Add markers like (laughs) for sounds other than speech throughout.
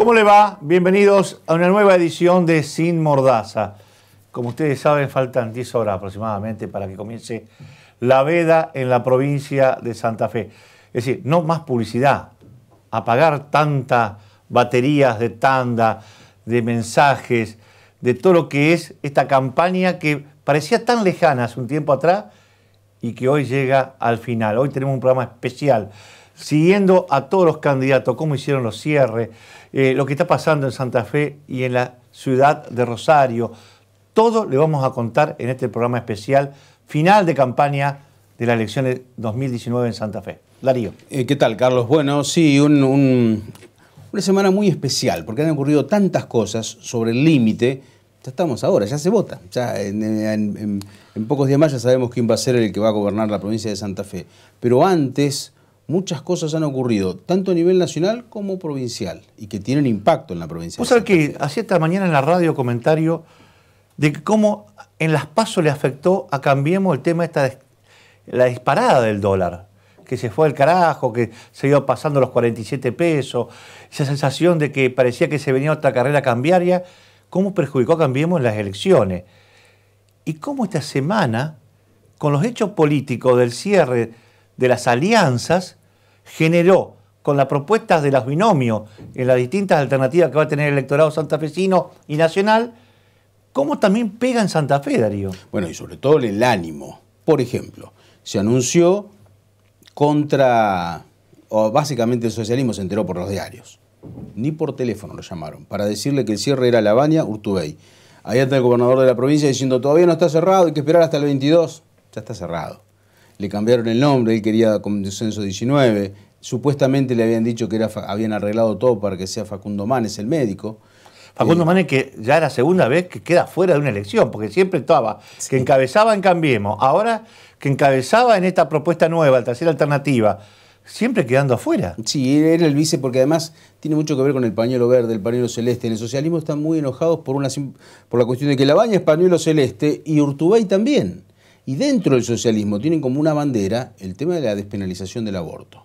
¿Cómo le va? Bienvenidos a una nueva edición de Sin Mordaza. Como ustedes saben, faltan 10 horas aproximadamente para que comience la veda en la provincia de Santa Fe. Es decir, no más publicidad, apagar tantas baterías de tanda, de mensajes, de todo lo que es esta campaña que parecía tan lejana hace un tiempo atrás y que hoy llega al final. Hoy tenemos un programa especial, siguiendo a todos los candidatos, cómo hicieron los cierres, eh, lo que está pasando en Santa Fe y en la ciudad de Rosario. Todo le vamos a contar en este programa especial final de campaña de las elecciones 2019 en Santa Fe. Darío. Eh, ¿Qué tal, Carlos? Bueno, sí, una semana muy especial, porque han ocurrido tantas cosas sobre el límite. Ya estamos ahora, ya se vota. Ya en, pocos días más ya sabemos quién va a ser el que va a gobernar la provincia de Santa Fe. Pero antes muchas cosas han ocurrido, tanto a nivel nacional como provincial, y que tienen impacto en la provincia. Vos sabés que hacía esta mañana en la radio comentario de cómo en las pasos le afectó a Cambiemos el tema de esta, la disparada del dólar, que se fue al carajo, que se iba pasando los 47 pesos, esa sensación de que parecía que se venía otra carrera cambiaria, cómo perjudicó a Cambiemos las elecciones. Y cómo esta semana, con los hechos políticos del cierre de las alianzas, generó con las propuestas de las binomios en las distintas alternativas que va a tener el electorado santafesino y nacional, cómo también pega en Santa Fe, Darío. Bueno, y sobre todo el ánimo. Por ejemplo, se anunció contra, o básicamente el socialismo se enteró por los diarios, ni por teléfono lo llamaron, para decirle que el cierre era La Baña, Urtubey. Ahí está el gobernador de la provincia diciendo, todavía no está cerrado, hay que esperar hasta el 22, ya está cerrado le cambiaron el nombre, él quería con descenso 19, supuestamente le habían dicho que era, habían arreglado todo para que sea Facundo Manes el médico. Facundo eh, Manes que ya era la segunda vez que queda fuera de una elección, porque siempre estaba, que encabezaba en Cambiemos, ahora que encabezaba en esta propuesta nueva, la tercera alternativa, siempre quedando afuera. Sí, era el vice porque además tiene mucho que ver con el pañuelo verde, el pañuelo celeste. En el socialismo están muy enojados por, una, por la cuestión de que Labaña es pañuelo celeste y Urtubey también. Y dentro del socialismo tienen como una bandera el tema de la despenalización del aborto.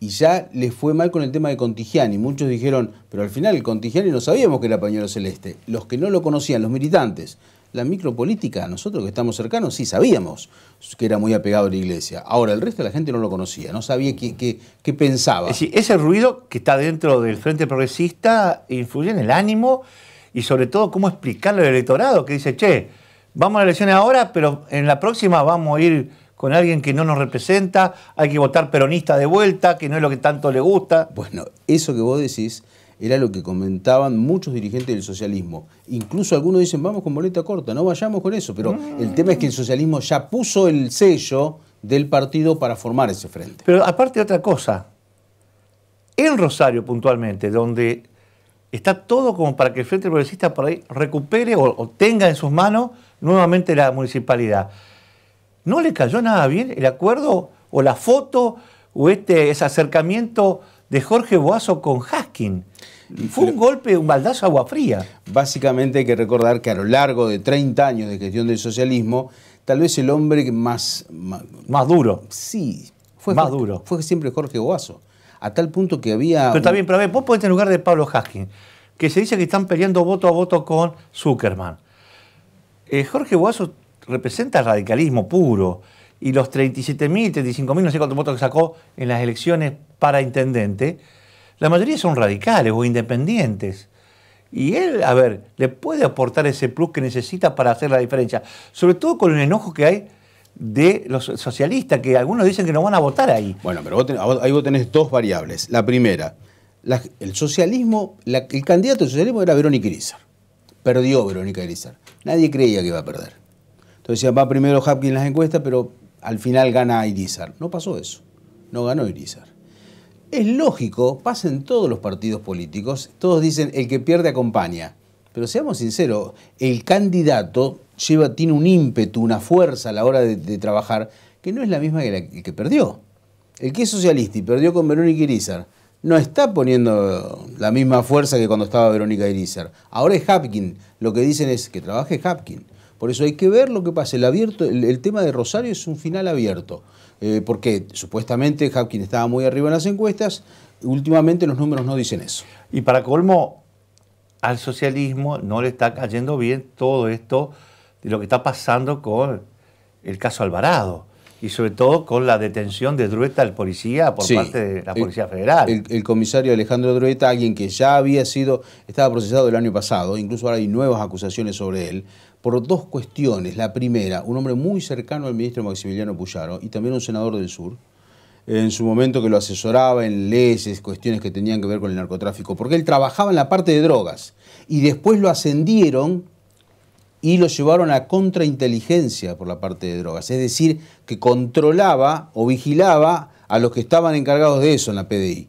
Y ya les fue mal con el tema de Contigiani. Muchos dijeron, pero al final el Contigiani no sabíamos que era pañuelo celeste. Los que no lo conocían, los militantes, la micropolítica, nosotros que estamos cercanos, sí sabíamos que era muy apegado a la iglesia. Ahora, el resto de la gente no lo conocía, no sabía qué, pensaba. Es ese ruido que está dentro del Frente Progresista influye en el ánimo y sobre todo cómo explicarlo al electorado que dice, che, vamos a las elecciones ahora, pero en la próxima vamos a ir con alguien que no nos representa, hay que votar peronista de vuelta, que no es lo que tanto le gusta. Bueno, eso que vos decís era lo que comentaban muchos dirigentes del socialismo. Incluso algunos dicen, vamos con boleta corta, no vayamos con eso, pero el tema es que el socialismo ya puso el sello del partido para formar ese frente. Pero aparte de otra cosa, en Rosario puntualmente, donde está todo como para que el Frente Progresista por ahí recupere o tenga en sus manos nuevamente la municipalidad. ¿No le cayó nada bien el acuerdo o la foto o este, ese acercamiento de Jorge Boazo con Haskin? Fue un golpe, un baldazo agua fría. Básicamente hay que recordar que a lo largo de 30 años de gestión del socialismo, tal vez el hombre más... Más, duro. Sí. Fue más duro. Fue siempre Jorge Boazo. A tal punto que había... Pero está bien, pero a ver, vos en lugar de Pablo Haskin, que se dice que están peleando voto a voto con Zuckerman. Eh, Jorge Guaso representa el radicalismo puro y los 37.000, 35.000, no sé cuántos votos que sacó en las elecciones para intendente, la mayoría son radicales o independientes. Y él, a ver, le puede aportar ese plus que necesita para hacer la diferencia, sobre todo con el enojo que hay de los socialistas, que algunos dicen que no van a votar ahí. Bueno, pero ahí vos tenés dos variables. La primera, el socialismo, el candidato del socialismo era Verónica Irizar. Perdió Verónica Irizar. Nadie creía que iba a perder. Entonces decían, va primero Hapkin en las encuestas, pero al final gana Irizar. No pasó eso. No ganó Irizar. Es lógico, pasa en todos los partidos políticos. Todos dicen, el que pierde acompaña. Pero seamos sinceros, el candidato lleva, tiene un ímpetu, una fuerza a la hora de, trabajar que no es la misma que el que perdió. El que es socialista y perdió con Verónica Irizar no está poniendo la misma fuerza que cuando estaba Verónica Irizar. Ahora es Hapkin. Lo que dicen es que trabaje Hapkin. Por eso hay que ver lo que pasa. El, abierto, el, tema de Rosario es un final abierto. Eh, porque supuestamente Hapkin estaba muy arriba en las encuestas. Últimamente los números no dicen eso. Y para colmo, al socialismo no le está cayendo bien todo esto de lo que está pasando con el caso Alvarado y sobre todo con la detención de Drueta, el policía, por parte de la Policía Federal. El, el, comisario Alejandro Drueta, alguien que ya había sido, estaba procesado el año pasado, incluso ahora hay nuevas acusaciones sobre él, por dos cuestiones. La primera, un hombre muy cercano al ministro Maximiliano Puyaro y también un senador del sur, en su momento que lo asesoraba en leyes, cuestiones que tenían que ver con el narcotráfico, porque él trabajaba en la parte de drogas y después lo ascendieron y lo llevaron a contrainteligencia por la parte de drogas, es decir, que controlaba o vigilaba a los que estaban encargados de eso en la PDI.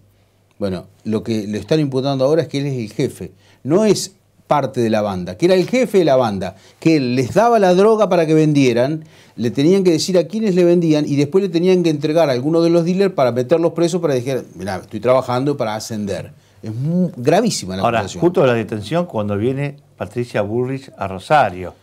Bueno, lo que le están imputando ahora es que él es el jefe, no es parte de la banda, que era el jefe de la banda, que les daba la droga para que vendieran, le tenían que decir a quiénes le vendían y después le tenían que entregar a alguno de los dealers para meterlos presos para decir, mira, estoy trabajando para ascender. Es gravísima la Ahora, justo la detención cuando viene Patricia Burrich a Rosario.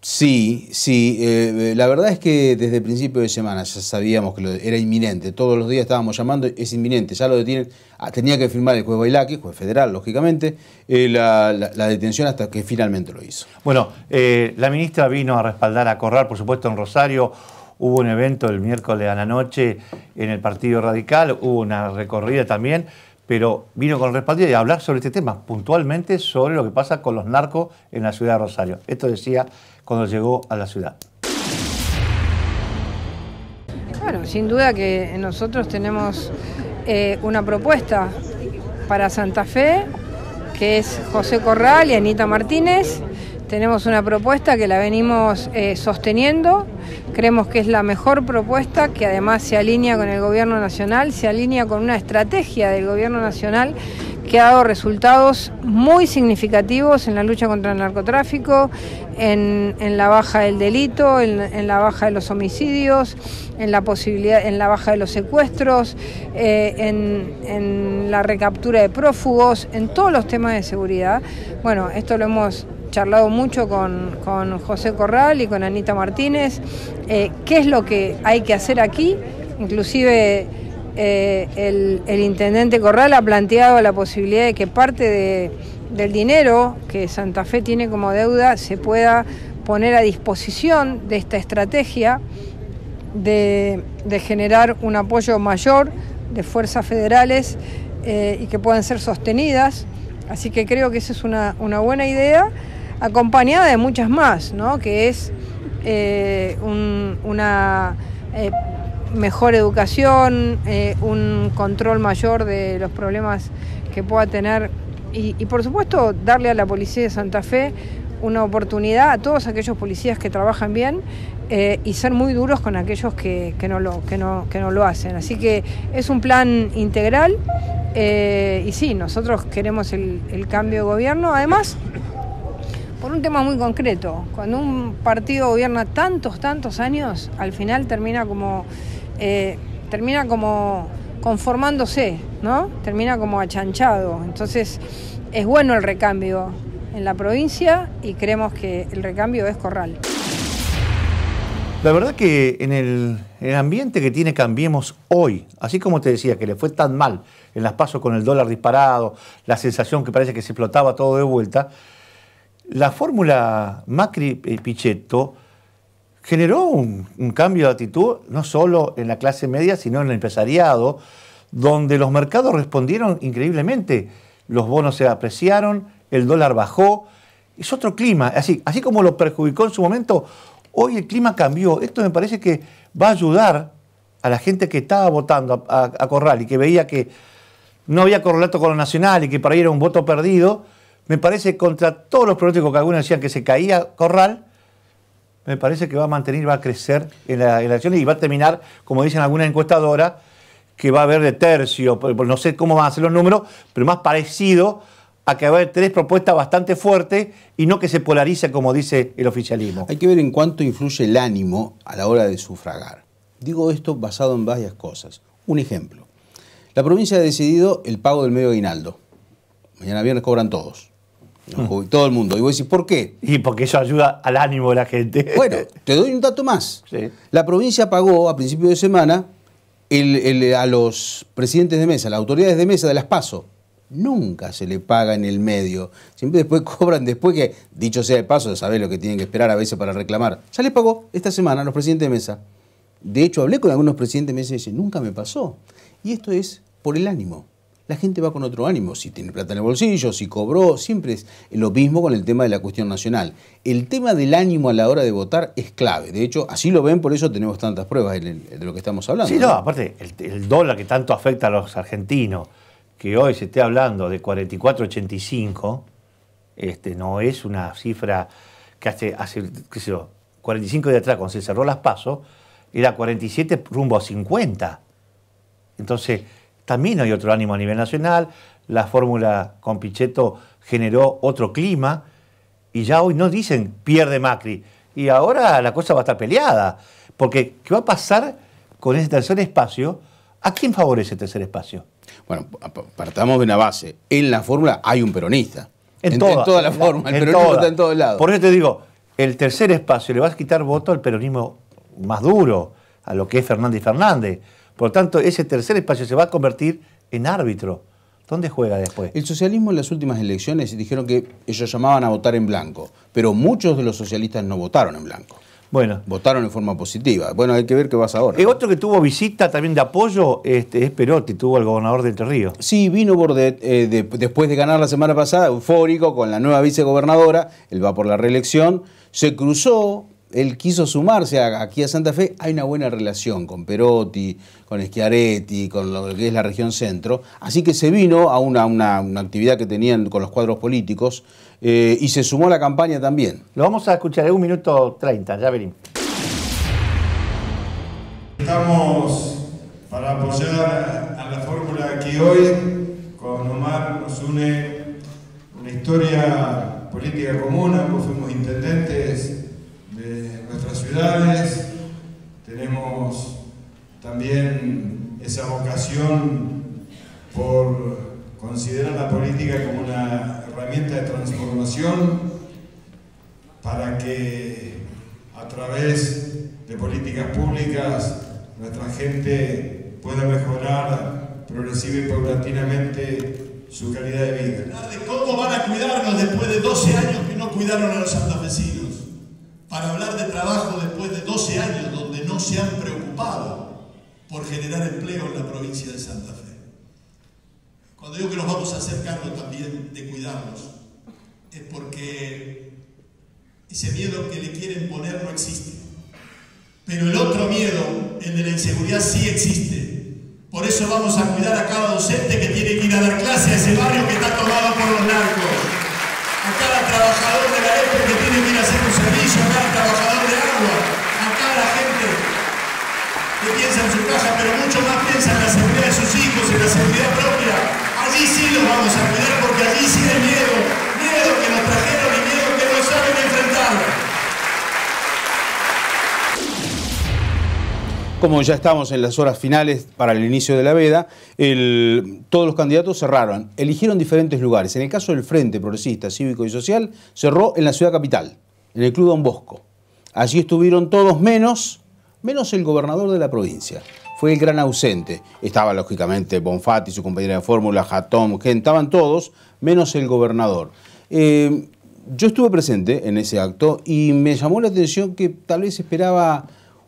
Sí, sí. Eh, la verdad es que desde el principio de semana ya sabíamos que era inminente. Todos los días estábamos llamando, es inminente, ya lo detienen. Ah, tenía que firmar el juez Bailaqui, juez federal, lógicamente, eh, la, detención hasta que finalmente lo hizo. Bueno, eh, la ministra vino a respaldar a Corral, por supuesto, en Rosario. Hubo un evento el miércoles a la noche en el Partido Radical, hubo una recorrida también pero vino con el respaldo y a hablar sobre este tema, puntualmente sobre lo que pasa con los narcos en la ciudad de Rosario. Esto decía cuando llegó a la ciudad. Bueno, sin duda que nosotros tenemos eh, una propuesta para Santa Fe, que es José Corral y Anita Martínez, tenemos una propuesta que la venimos eh, sosteniendo, creemos que es la mejor propuesta, que además se alinea con el Gobierno Nacional, se alinea con una estrategia del Gobierno Nacional que ha dado resultados muy significativos en la lucha contra el narcotráfico, en, la baja del delito, en, la baja de los homicidios, en la posibilidad, en la baja de los secuestros, eh, en la recaptura de prófugos, en todos los temas de seguridad. Bueno, esto lo hemos charlado mucho con, José Corral y con Anita Martínez, eh, qué es lo que hay que hacer aquí, inclusive... Eh, el, intendente Corral ha planteado la posibilidad de que parte del dinero que Santa Fe tiene como deuda se pueda poner a disposición de esta estrategia de, generar un apoyo mayor de fuerzas federales eh, y que puedan ser sostenidas. Así que creo que esa es una buena idea acompañada de muchas más, ¿no? que es eh, una eh, mejor educación, eh, un control mayor de los problemas que pueda tener y, por supuesto darle a la policía de Santa Fe una oportunidad a todos aquellos policías que trabajan bien y ser muy duros con aquellos que, no lo, que, no, lo hacen. Así que es un plan integral y sí, nosotros queremos el, el cambio de gobierno. Además, por un tema muy concreto. Cuando un partido gobierna tantos, tantos años, al final termina como, eh, termina como conformándose, ¿no? Termina como achanchado. Entonces, es bueno el recambio en la provincia y creemos que el recambio es Corral. La verdad que en el, en el, ambiente que tiene Cambiemos hoy, así como te decía que le fue tan mal en las pasos con el dólar disparado, la sensación que parece que se explotaba todo de vuelta, la fórmula Macri-Pichetto eh, generó un, cambio de actitud no solo en la clase media, sino en el empresariado, donde los mercados respondieron increíblemente. Los bonos se apreciaron, el dólar bajó. Es otro clima. Así, así como lo perjudicó en su momento, hoy el clima cambió. Esto me parece que va a ayudar a la gente que estaba votando a, Corral y que veía que no había correlato con lo nacional y que para ahí era un voto perdido me parece contra todos los pronósticos que algunos decían que se caía Corral, me parece que va a mantener, va a crecer en la, elecciones y va a terminar, como dicen algunas encuestadoras, que va a haber de tercio, no sé cómo van a ser los números, pero más parecido a que va a haber tres propuestas bastante fuertes y no que se polarice como dice el oficialismo. Hay que ver en cuánto influye el ánimo a la hora de sufragar. Digo esto basado en varias cosas. Un ejemplo. La provincia ha decidido el pago del medio aguinaldo. Mañana viernes cobran todos todo el mundo. Y vos decís, ¿por qué? Y porque eso ayuda al ánimo de la gente. Bueno, (laughs) te doy un dato más. La provincia pagó a principio de semana a los presidentes de mesa, a las autoridades de mesa de las PASO. Nunca se le paga en el medio. Siempre después (laughs) cobran, después que, dicho sea de paso, sabés lo que tienen que esperar a veces para reclamar. Ya les pagó esta semana a los presidentes de mesa. De hecho, hablé con algunos presidentes de mesa y dicen, nunca me pasó. Y esto es por el ánimo la gente va con otro ánimo, si tiene plata en el bolsillo, si cobró, siempre es lo mismo con el tema de la cuestión nacional. El tema del ánimo a la hora de votar es clave, de hecho, así lo ven, por eso tenemos tantas pruebas de lo que estamos hablando. Sí, no, aparte, el, dólar que tanto afecta a los argentinos, que hoy se esté hablando de 44,85, este, no es una cifra que hace, qué sé yo, 45 días atrás, cuando se cerró las pasos, era 47 rumbo a 50. Entonces, también hay otro ánimo a nivel nacional, la fórmula con Pichetto generó otro clima y ya hoy no dicen pierde Macri. Y ahora la cosa va a estar peleada, porque ¿qué va a pasar con ese tercer espacio? ¿A quién favorece el tercer espacio? Bueno, partamos de una base. En la fórmula hay un peronista. En, toda, la fórmula, el peronismo está en todos lados. Por eso te digo, el tercer espacio le vas a quitar voto al peronismo más duro, a lo que es Fernández y Fernández. Por lo tanto, ese tercer espacio se va a convertir en árbitro. ¿Dónde juega después? El socialismo en las últimas elecciones dijeron que ellos llamaban a votar en blanco, pero muchos de los socialistas no votaron en blanco. Bueno. Votaron en forma positiva. Bueno, hay que ver qué vas ahora. El otro que tuvo visita también de apoyo este, es Perotti, tuvo al gobernador de Entre Sí, vino Bordet eh, después de ganar la semana pasada, eufórico, con la nueva vicegobernadora. Él va por la reelección. Se cruzó él quiso sumarse aquí a Santa Fe, hay una buena relación con Perotti, con Schiaretti, con lo que es la región centro, así que se vino a una, una, actividad que tenían con los cuadros políticos eh, y se sumó a la campaña también. Lo vamos a escuchar en un minuto treinta. ya venimos. Estamos para apoyar a la fórmula que hoy con Omar nos une una historia política común, fuimos intendentes tenemos también esa vocación por considerar la política como una herramienta de transformación para que a través de políticas públicas nuestra gente pueda mejorar progresiva y paulatinamente su calidad de vida. ¿Cómo van a cuidarnos después de 12 años que no cuidaron a los santafesinos? para hablar de trabajo después de 12 años donde no se han preocupado por generar empleo en la provincia de Santa Fe. Cuando digo que nos vamos a acercarnos también de cuidarnos, es porque ese miedo que le quieren poner no existe. Pero el otro miedo, el de la inseguridad, sí existe. Por eso vamos a cuidar a cada docente que tiene que ir a dar clase a ese barrio que está tomado por los narcos trabajador de la gente que tiene que ir a hacer un servicio, acá al trabajador de agua, a la gente que piensa en su caja, pero mucho más piensa en la seguridad de sus hijos, en la seguridad propia. Allí sí los vamos a cuidar porque allí sí hay miedo, miedo que nos trajeron y miedo que no saben enfrentar. como ya estamos en las horas finales para el inicio de la veda, todos los candidatos cerraron, eligieron diferentes lugares. En el caso del Frente Progresista Cívico y Social, cerró en la ciudad capital, en el Club Don Bosco. Allí estuvieron todos menos, menos el gobernador de la provincia. Fue el gran ausente. Estaba lógicamente Bonfatti, su compañera de fórmula, Jatón, Gen, estaban todos, menos el gobernador. Eh, yo estuve presente en ese acto y me llamó la atención que tal vez esperaba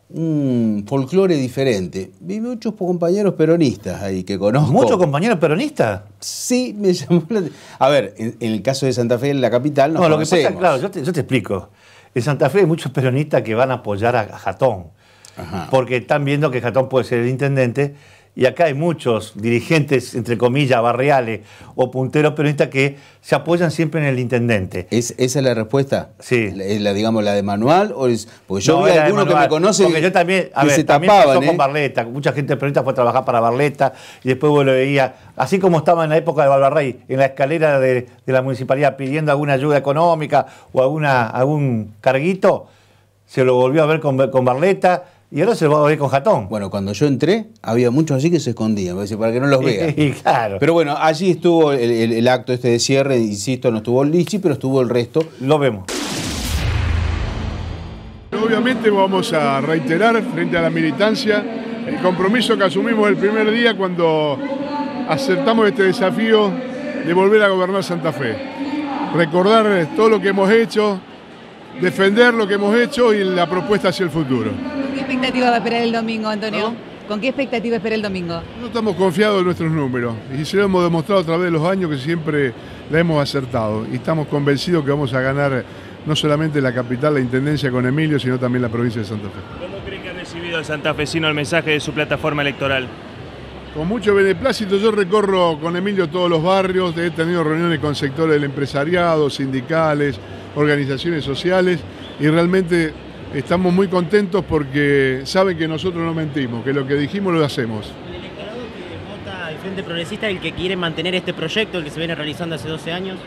un folclore diferente. Vi muchos compañeros peronistas ahí que conozco. ¿Muchos compañeros peronistas? Sí, me (laughs) llamó A ver, en, el caso de Santa Fe, en la capital, No, lo que pasa, claro, yo te, explico. En Santa Fe hay muchos peronistas que van a apoyar a Jatón. Porque están viendo que Jatón puede ser el intendente y acá hay muchos dirigentes, entre comillas, barriales o punteros peronistas que se apoyan siempre en el intendente. ¿Es, ¿Esa es la respuesta? Sí. ¿Es la digamos, la de manual? O es, porque yo vi a algunos que me conocen porque yo también, a ver, también con ¿eh? Barleta. Mucha gente peronista fue a trabajar para Barleta y después vos lo veía, así como estaba en la época de Valvarrey, en la escalera de, la municipalidad pidiendo alguna ayuda económica o alguna, algún carguito, se lo volvió a ver con, con Barleta y ahora se va a ver con jatón. Bueno, cuando yo entré, había muchos así que se escondían, para que no los (laughs) vean. Pero bueno, allí estuvo el, acto este de cierre, insisto, no estuvo Lichi, pero estuvo el resto. Lo vemos. Obviamente vamos a reiterar frente a la militancia el compromiso que asumimos el primer día cuando aceptamos este desafío de volver a gobernar Santa Fe. Recordar todo lo que hemos hecho, defender lo que hemos hecho y la propuesta hacia el futuro expectativa va a esperar el domingo, Antonio? ¿Con qué expectativa espera el domingo? No estamos confiados en nuestros números y se lo hemos demostrado a través de los años que siempre la hemos acertado y estamos convencidos que vamos a ganar no solamente la capital, la Intendencia con Emilio, sino también la provincia de Santa Fe. ¿Cómo cree que ha recibido el santafesino el mensaje de su plataforma electoral? Con mucho beneplácito, yo recorro con Emilio todos los barrios, he tenido reuniones con sectores del empresariado, sindicales, organizaciones sociales y realmente estamos muy contentos porque saben que nosotros no mentimos, que lo que dijimos lo hacemos. ¿El electorado que vota el Frente Progresista el que quiere mantener este proyecto, el que se viene realizando hace 12 años?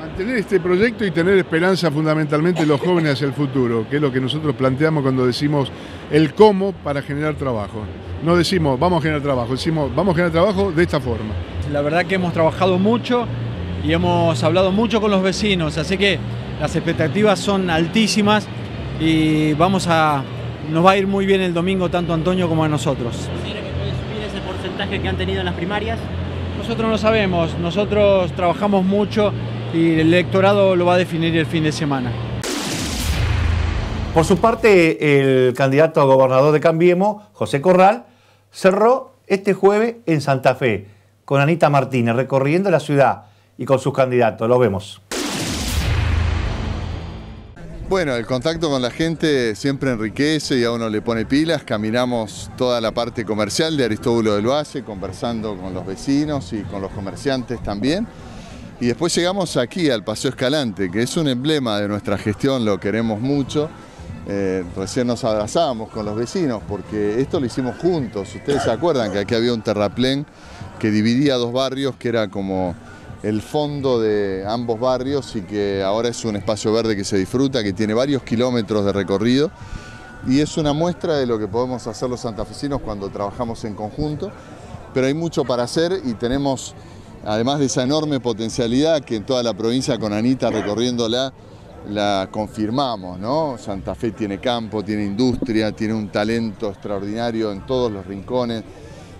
Mantener este proyecto y tener esperanza fundamentalmente los jóvenes hacia el futuro, que es lo que nosotros planteamos cuando decimos el cómo para generar trabajo. No decimos vamos a generar trabajo, decimos vamos a generar trabajo de esta forma. La verdad que hemos trabajado mucho y hemos hablado mucho con los vecinos, así que las expectativas son altísimas y vamos a, nos va a ir muy bien el domingo tanto Antonio como a nosotros. ¿Considera que puede subir ese porcentaje que han tenido en las primarias? Nosotros no sabemos, nosotros trabajamos mucho y el electorado lo va a definir el fin de semana. Por su parte, el candidato a gobernador de Cambiemos, José Corral, cerró este jueves en Santa Fe con Anita Martínez recorriendo la ciudad y con sus candidatos. Lo vemos. Bueno, el contacto con la gente siempre enriquece y a uno le pone pilas. Caminamos toda la parte comercial de Aristóbulo del Valle, conversando con los vecinos y con los comerciantes también. Y después llegamos aquí al Paseo Escalante, que es un emblema de nuestra gestión, lo queremos mucho. Eh, recién nos abrazábamos con los vecinos porque esto lo hicimos juntos. Ustedes se acuerdan que aquí había un terraplén que dividía dos barrios, que era como el fondo de ambos barrios y que ahora es un espacio verde que se disfruta, que tiene varios kilómetros de recorrido y es una muestra de lo que podemos hacer los santafesinos cuando trabajamos en conjunto, pero hay mucho para hacer y tenemos, además de esa enorme potencialidad que en toda la provincia con Anita recorriéndola, la confirmamos, Santa Fe tiene campo, tiene industria, tiene un talento extraordinario en todos los rincones,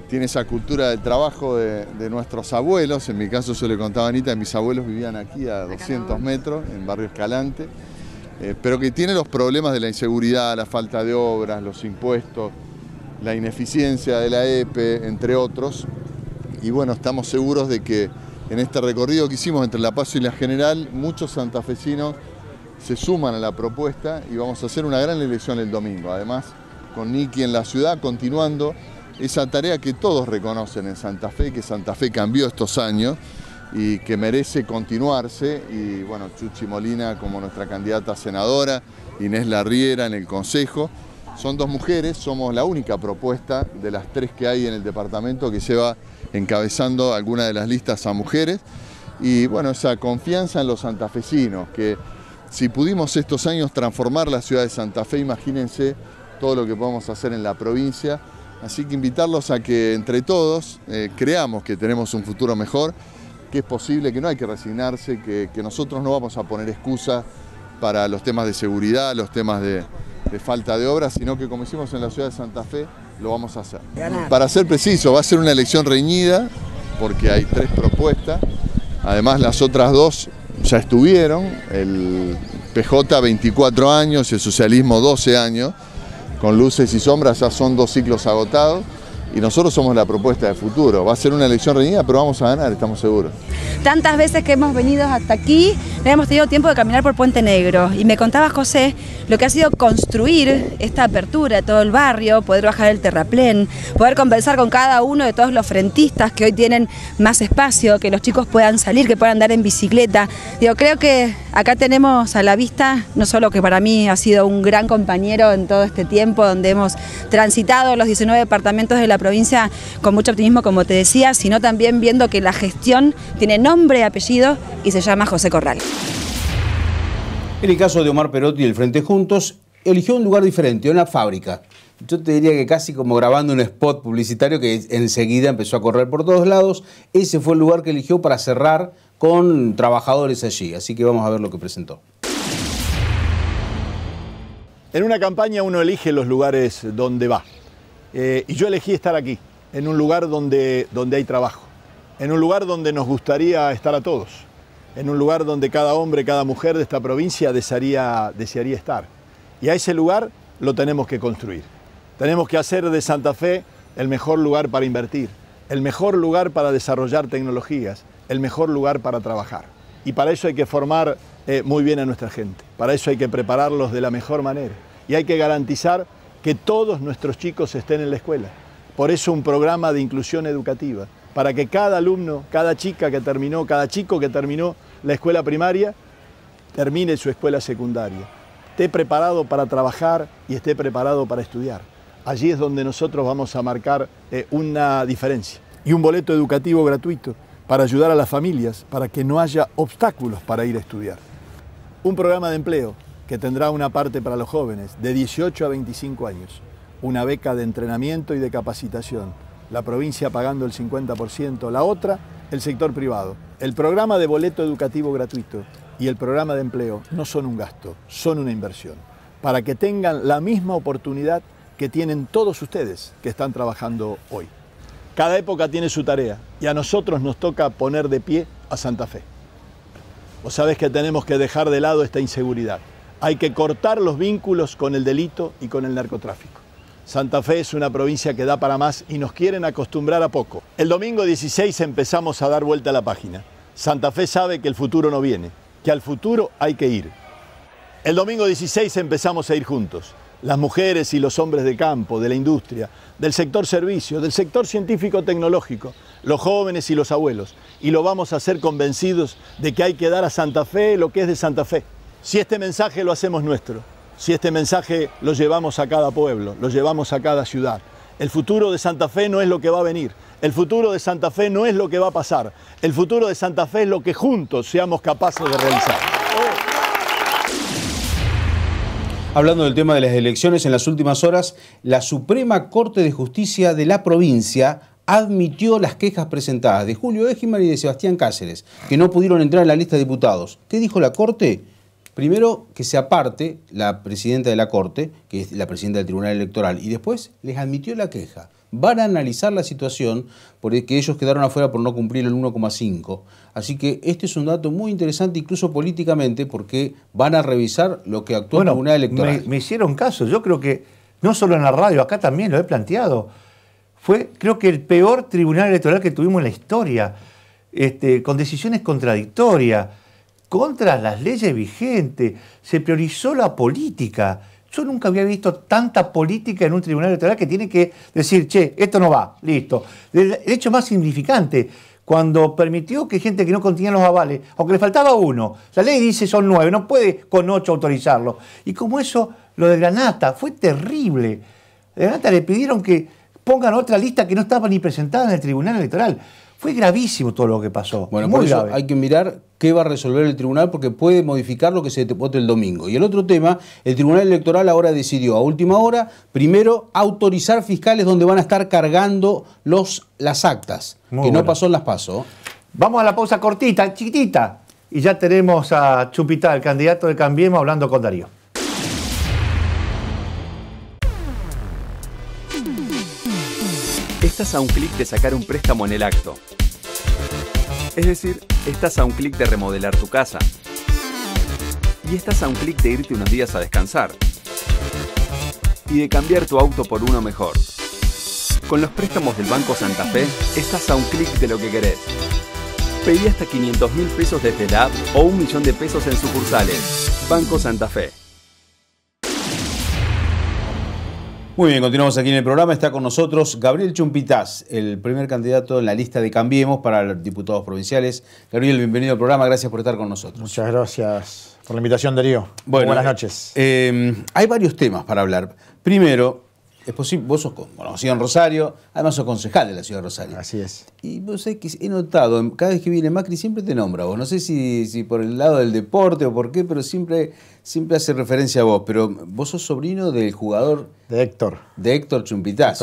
tiene esa cultura del trabajo de, nuestros abuelos, en mi caso yo le contaba a Anita, mis abuelos vivían aquí a 200 metros, en Barrio Escalante, eh, pero que tiene los problemas de la inseguridad, la falta de obras, los impuestos, la ineficiencia de la EPE, entre otros. Y bueno, estamos seguros de que en este recorrido que hicimos entre La Paz y La General, muchos santafesinos se suman a la propuesta y vamos a hacer una gran elección el domingo. Además, con Nicky en la ciudad, continuando esa tarea que todos reconocen en Santa Fe, que Santa Fe cambió estos años y que merece continuarse. Y bueno, Chuchi Molina como nuestra candidata senadora, Inés Larriera en el Consejo. Son dos mujeres, somos la única propuesta de las tres que hay en el departamento que lleva encabezando alguna de las listas a mujeres. Y bueno, esa confianza en los santafesinos, que si pudimos estos años transformar la ciudad de Santa Fe, imagínense todo lo que podemos hacer en la provincia Así que invitarlos a que entre todos eh, creamos que tenemos un futuro mejor, que es posible, que no hay que resignarse, que, nosotros no vamos a poner excusa para los temas de seguridad, los temas de, de falta de obras, sino que como hicimos en la ciudad de Santa Fe, lo vamos a hacer. Para ser preciso, va a ser una elección reñida, porque hay tres propuestas. Además, las otras dos ya estuvieron, el PJ 24 años y el socialismo 12 años con luces y sombras, ya son dos ciclos agotados y nosotros somos la propuesta de futuro. Va a ser una elección reñida, pero vamos a ganar, estamos seguros. Tantas veces que hemos venido hasta aquí, no hemos tenido tiempo de caminar por Puente Negro. Y me contaba José lo que ha sido construir esta apertura, de todo el barrio, poder bajar el terraplén, poder conversar con cada uno de todos los frentistas que hoy tienen más espacio, que los chicos puedan salir, que puedan andar en bicicleta. Yo creo que acá tenemos a la vista, no solo que para mí ha sido un gran compañero en todo este tiempo, donde hemos transitado los 19 departamentos de la provincia, provincia con mucho optimismo, como te decía, sino también viendo que la gestión tiene nombre, y apellido y se llama José Corral. En el caso de Omar Perotti y el Frente Juntos, eligió un lugar diferente, una fábrica. Yo te diría que casi como grabando un spot publicitario que enseguida empezó a correr por todos lados. Ese fue el lugar que eligió para cerrar con trabajadores allí. Así que vamos a ver lo que presentó. En una campaña uno elige los lugares donde va. Eh, y yo elegí estar aquí, en un lugar donde, hay trabajo, en un lugar donde nos gustaría estar a todos, en un lugar donde cada hombre, cada mujer de esta provincia desearía, estar. Y a ese lugar lo tenemos que construir. Tenemos que hacer de Santa Fe el mejor lugar para invertir, el mejor lugar para desarrollar tecnologías, el mejor lugar para trabajar. Y para eso hay que formar eh, muy bien a nuestra gente, para eso hay que prepararlos de la mejor manera y hay que garantizar que todos nuestros chicos estén en la escuela. Por eso un programa de inclusión educativa, para que cada alumno, cada chica que terminó, cada chico que terminó la escuela primaria, termine su escuela secundaria. Esté preparado para trabajar y esté preparado para estudiar. Allí es donde nosotros vamos a marcar eh, una diferencia. Y un boleto educativo gratuito para ayudar a las familias, para que no haya obstáculos para ir a estudiar. Un programa de empleo que tendrá una parte para los jóvenes, de 18 a 25 años, una beca de entrenamiento y de capacitación, la provincia pagando el 50%, la otra, el sector privado. El programa de boleto educativo gratuito y el programa de empleo no son un gasto, son una inversión, para que tengan la misma oportunidad que tienen todos ustedes que están trabajando hoy. Cada época tiene su tarea y a nosotros nos toca poner de pie a Santa Fe. Vos sabés que tenemos que dejar de lado esta inseguridad. Hay que cortar los vínculos con el delito y con el narcotráfico. Santa Fe es una provincia que da para más y nos quieren acostumbrar a poco. El domingo 16 empezamos a dar vuelta a la página. Santa Fe sabe que el futuro no viene, que al futuro hay que ir. El domingo 16 empezamos a ir juntos. Las mujeres y los hombres de campo, de la industria, del sector servicio, del sector científico-tecnológico, los jóvenes y los abuelos. Y lo vamos a hacer convencidos de que hay que dar a Santa Fe lo que es de Santa Fe. Si este mensaje lo hacemos nuestro, si este mensaje lo llevamos a cada pueblo, lo llevamos a cada ciudad, el futuro de Santa Fe no es lo que va a venir, el futuro de Santa Fe no es lo que va a pasar, el futuro de Santa Fe es lo que juntos seamos capaces de realizar. Hablando del tema de las elecciones, en las últimas horas, la Suprema Corte de Justicia de la provincia admitió las quejas presentadas de Julio Dejimar y de Sebastián Cáceres, que no pudieron entrar en la lista de diputados. ¿Qué dijo la Corte? Primero, que se aparte la presidenta de la Corte, que es la presidenta del Tribunal Electoral, y después les admitió la queja. Van a analizar la situación porque ellos quedaron afuera por no cumplir el 1,5. Así que este es un dato muy interesante, incluso políticamente, porque van a revisar lo que actuó el Tribunal Electoral. Me, hicieron caso. Yo creo que, no solo en la radio, acá también lo he planteado. Fue, creo que, el peor Tribunal Electoral que tuvimos en la historia, este, con decisiones contradictorias contra las leyes vigentes, se priorizó la política. Yo nunca había visto tanta política en un tribunal electoral que tiene que decir, che, esto no va, listo. El hecho más significante, cuando permitió que gente que no contenía los avales, aunque le faltaba uno, la ley dice son nueve, no puede con ocho autorizarlo. Y como eso, lo de Granata, fue terrible. De Granata le pidieron que pongan otra lista que no estaba ni presentada en el tribunal electoral. Fue gravísimo todo lo que pasó. Bueno, hay que mirar qué va a resolver el tribunal porque puede modificar lo que se vote el domingo. Y el otro tema, el Tribunal Electoral ahora decidió a última hora, primero, autorizar fiscales donde van a estar cargando los, las actas, que no pasó en las PASO. Vamos a la pausa cortita, chiquitita, y ya tenemos a Chupita, el candidato de Cambiemos, hablando con Darío. Estás a un clic de sacar un préstamo en el acto. Es decir, estás a un clic de remodelar tu casa. Y estás a un clic de irte unos días a descansar. Y de cambiar tu auto por uno mejor. Con los préstamos del Banco Santa Fe, estás a un clic de lo que querés. Pedí hasta 500 mil pesos desde la app o un millón de pesos en sucursales. Banco Santa Fe. Muy bien, continuamos aquí en el programa. Está con nosotros Gabriel Chumpitaz, el primer candidato en la lista de Cambiemos para los diputados provinciales. Gabriel, bienvenido al programa. Gracias por estar con nosotros. Muchas gracias por la invitación, Darío. Buenas noches. Eh, hay varios temas para hablar. Primero, es posible, vos sos conocido en Rosario, además sos concejal de la ciudad de Rosario. Así es. Y vos sabés que he notado, cada vez que viene Macri siempre te nombra vos. No sé si, por el lado del deporte o por qué, pero siempre, siempre hace referencia a vos. Pero vos sos sobrino del jugador. De Héctor. De Héctor Chumpitaz.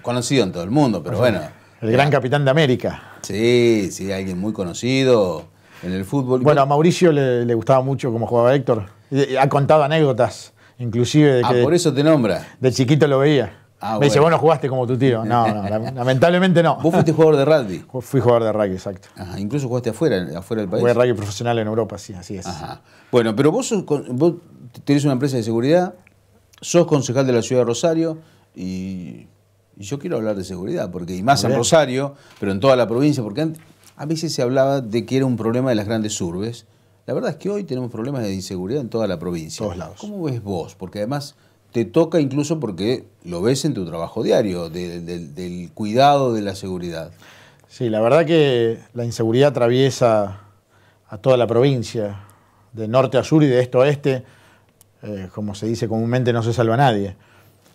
Conocido en todo el mundo, pero bueno. El gran capitán de América. Sí, sí, alguien muy conocido en el fútbol. Bueno, a Mauricio le, le gustaba mucho cómo jugaba Héctor. Ha contado anécdotas inclusive de ah, que... Ah, por eso te nombra. De chiquito lo veía. Ah, Me dice, vos no jugaste como tu tío. No, (laughs) lamentablemente no. Vos fuiste jugador de rugby. (laughs) Fui jugador de rugby, exacto. incluso jugaste afuera, afuera del país. Fue rugby profesional en Europa, sí, así es. Bueno, pero vos, tenés una empresa de seguridad, sos concejal de la ciudad de Rosario y, yo quiero hablar de seguridad, porque y más en Rosario, pero en toda la provincia, porque antes, a veces se hablaba de que era un problema de las grandes urbes la verdad es que hoy tenemos problemas de inseguridad en toda la provincia. ¿Cómo ves vos? Porque además te toca incluso porque lo ves en tu trabajo diario, del cuidado de la seguridad. Sí, la verdad que la inseguridad atraviesa a toda la provincia, de norte a sur y de este a este, como se dice comúnmente, no se salva a nadie.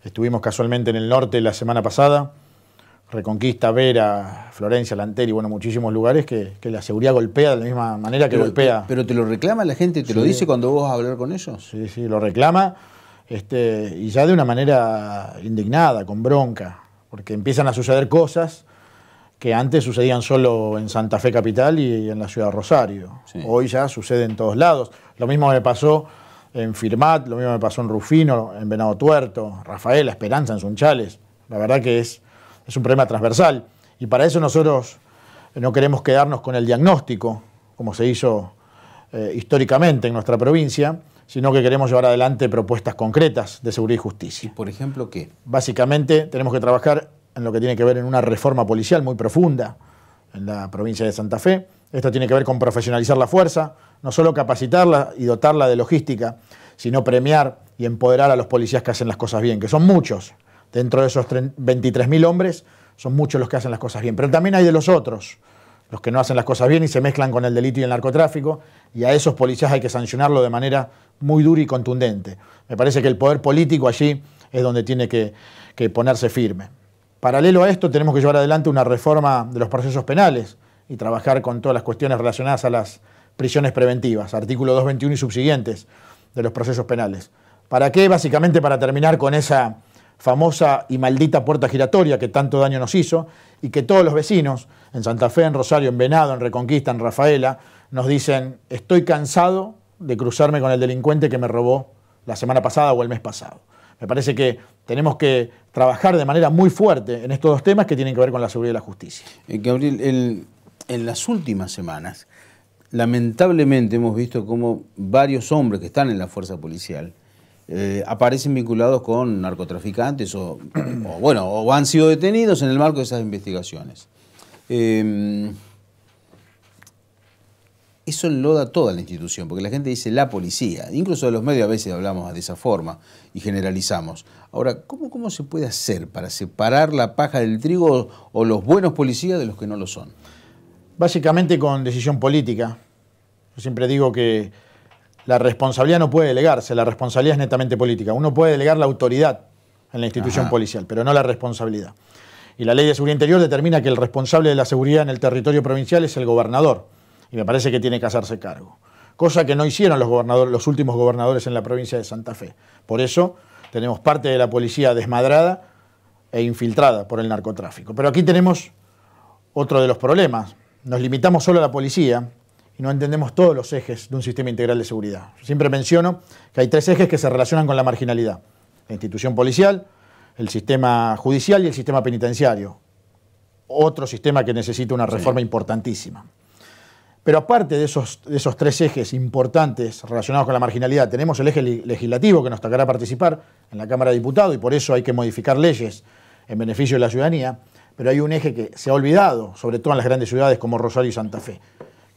Estuvimos casualmente en el norte la semana pasada Reconquista, Vera, Florencia, Lanteri, bueno, muchísimos lugares que, la seguridad golpea de la misma manera que golpea. Pero te lo reclama la gente, te lo dice cuando vos vas a hablar con ellos. Sí, sí, lo reclama este, y ya de una manera indignada, con bronca, porque empiezan a suceder cosas que antes sucedían solo en Santa Fe Capital y en la ciudad de Rosario. Hoy ya sucede en todos lados. Lo mismo me pasó en Firmat, lo mismo me pasó en Rufino, en Venado Tuerto, Rafael, Esperanza, en Sunchales. La verdad que es es un problema transversal. Y para eso nosotros eh, no queremos quedarnos con el diagnóstico, como se hizo eh, históricamente en nuestra provincia, sino que queremos llevar adelante propuestas concretas de seguridad y justicia. ¿Y por ejemplo qué? Básicamente tenemos que trabajar en lo que tiene que ver en una reforma policial muy profunda en la provincia de Santa Fe. Esto tiene que ver con profesionalizar la fuerza, no solo capacitarla y dotarla de logística, sino premiar y empoderar a los policías que hacen las cosas bien, que son muchos. Dentro de esos 23.000 hombres son muchos los que hacen las cosas bien, pero también hay de los otros, los que no hacen las cosas bien y se mezclan con el delito y el narcotráfico, y a esos policías hay que sancionarlo de manera muy dura y contundente. Me parece que el poder político allí es donde tiene que, ponerse firme. Paralelo a esto, tenemos que llevar adelante una reforma de los procesos penales y trabajar con todas las cuestiones relacionadas a las prisiones preventivas, artículo 221 y subsiguientes de los procesos penales. ¿Para qué? Básicamente para terminar con esa famosa y maldita puerta giratoria que tanto daño nos hizo y que todos los vecinos, en Santa Fe, en Rosario, en Venado, en Reconquista, en Rafaela, nos dicen, estoy cansado de cruzarme con el delincuente que me robó la semana pasada o el mes pasado. Me parece que tenemos que trabajar de manera muy fuerte en estos dos temas que tienen que ver con la seguridad y la justicia. Eh, Gabriel, en las últimas semanas, lamentablemente hemos visto cómo varios hombres que están en la fuerza policial eh, aparecen vinculados con narcotraficantes (clears throat) o, bueno, o han sido detenidos en el marco de esas investigaciones. Eh, eso enloda toda la institución, porque la gente dice la policía, incluso de los medios a veces hablamos de esa forma y generalizamos. Ahora, ¿cómo, cómo se puede hacer para separar la paja del trigo o los buenos policías de los que no lo son? Básicamente con decisión política. Yo siempre digo que la responsabilidad no puede delegarse, la responsabilidad es netamente política. Uno puede delegar la autoridad en la institución policial, pero no la responsabilidad. Y la ley de seguridad interior determina que el responsable de la seguridad en el territorio provincial es el gobernador. Y me parece que tiene que hacerse cargo. Cosa que no hicieron los, los últimos gobernadores en la provincia de Santa Fe. Por eso tenemos parte de la policía desmadrada e infiltrada por el narcotráfico. Pero aquí tenemos otro de los problemas. Nos limitamos solo a la policía, y no entendemos todos los ejes de un sistema integral de seguridad. siempre menciono que hay tres ejes que se relacionan con la marginalidad. La institución policial, el sistema judicial y el sistema penitenciario. Otro sistema que necesita una reforma importantísima. Pero aparte de esos, de esos tres ejes importantes relacionados con la marginalidad, tenemos el eje legislativo que nos tocará participar en la Cámara de Diputados y por eso hay que modificar leyes en beneficio de la ciudadanía, pero hay un eje que se ha olvidado, sobre todo en las grandes ciudades como Rosario y Santa Fe,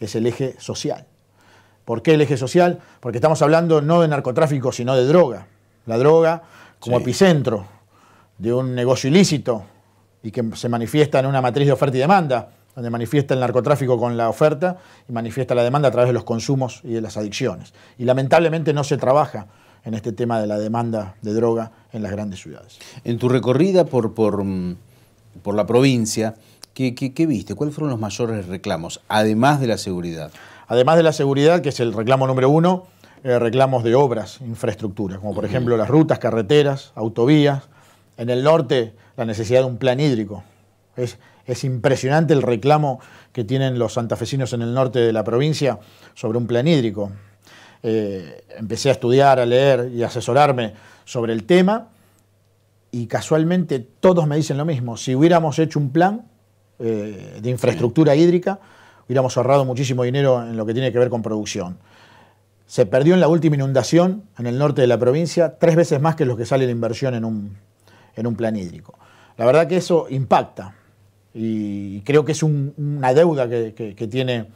es el eje social. ¿Por qué el eje social? Porque estamos hablando no de narcotráfico, sino de droga. La droga como epicentro de un negocio ilícito y que se manifiesta en una matriz de oferta y demanda, donde manifiesta el narcotráfico con la oferta y manifiesta la demanda a través de los consumos y de las adicciones. Y lamentablemente no se trabaja en este tema de la demanda de droga en las grandes ciudades. En tu recorrida por, por, por la provincia, ¿Qué, viste? ¿Cuáles fueron los mayores reclamos, además de la seguridad? Además de la seguridad, que es el reclamo número uno, eh, reclamos de obras, infraestructuras, como por ejemplo las rutas, carreteras, autovías. En el norte, la necesidad de un plan hídrico. Es, impresionante el reclamo que tienen los santafesinos en el norte de la provincia sobre un plan hídrico. Eh, empecé a estudiar, a leer y a asesorarme sobre el tema y casualmente todos me dicen lo mismo. Si hubiéramos hecho un plan, eh, de infraestructura hídrica, hubiéramos ahorrado muchísimo dinero en lo que tiene que ver con producción. Se perdió en la última inundación en el norte de la provincia tres veces más que lo que sale la inversión en un, plan hídrico. La verdad que eso impacta y creo que es una deuda que, tiene,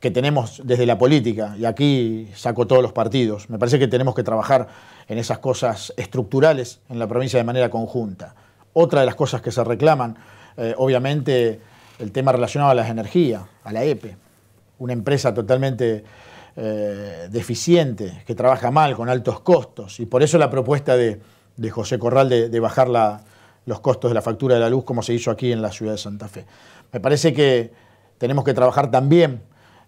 que tenemos desde la política y aquí saco todos los partidos. Me parece que tenemos que trabajar en esas cosas estructurales en la provincia de manera conjunta. Otra de las cosas que se reclaman eh, obviamente el tema relacionado a las energías, a la EPE, e, una empresa totalmente eh, deficiente, que trabaja mal, con altos costos, y por eso la propuesta de, José Corral de, bajar los costos de la factura de la luz, como se hizo aquí en la ciudad de Santa Fe. Me parece que tenemos que trabajar también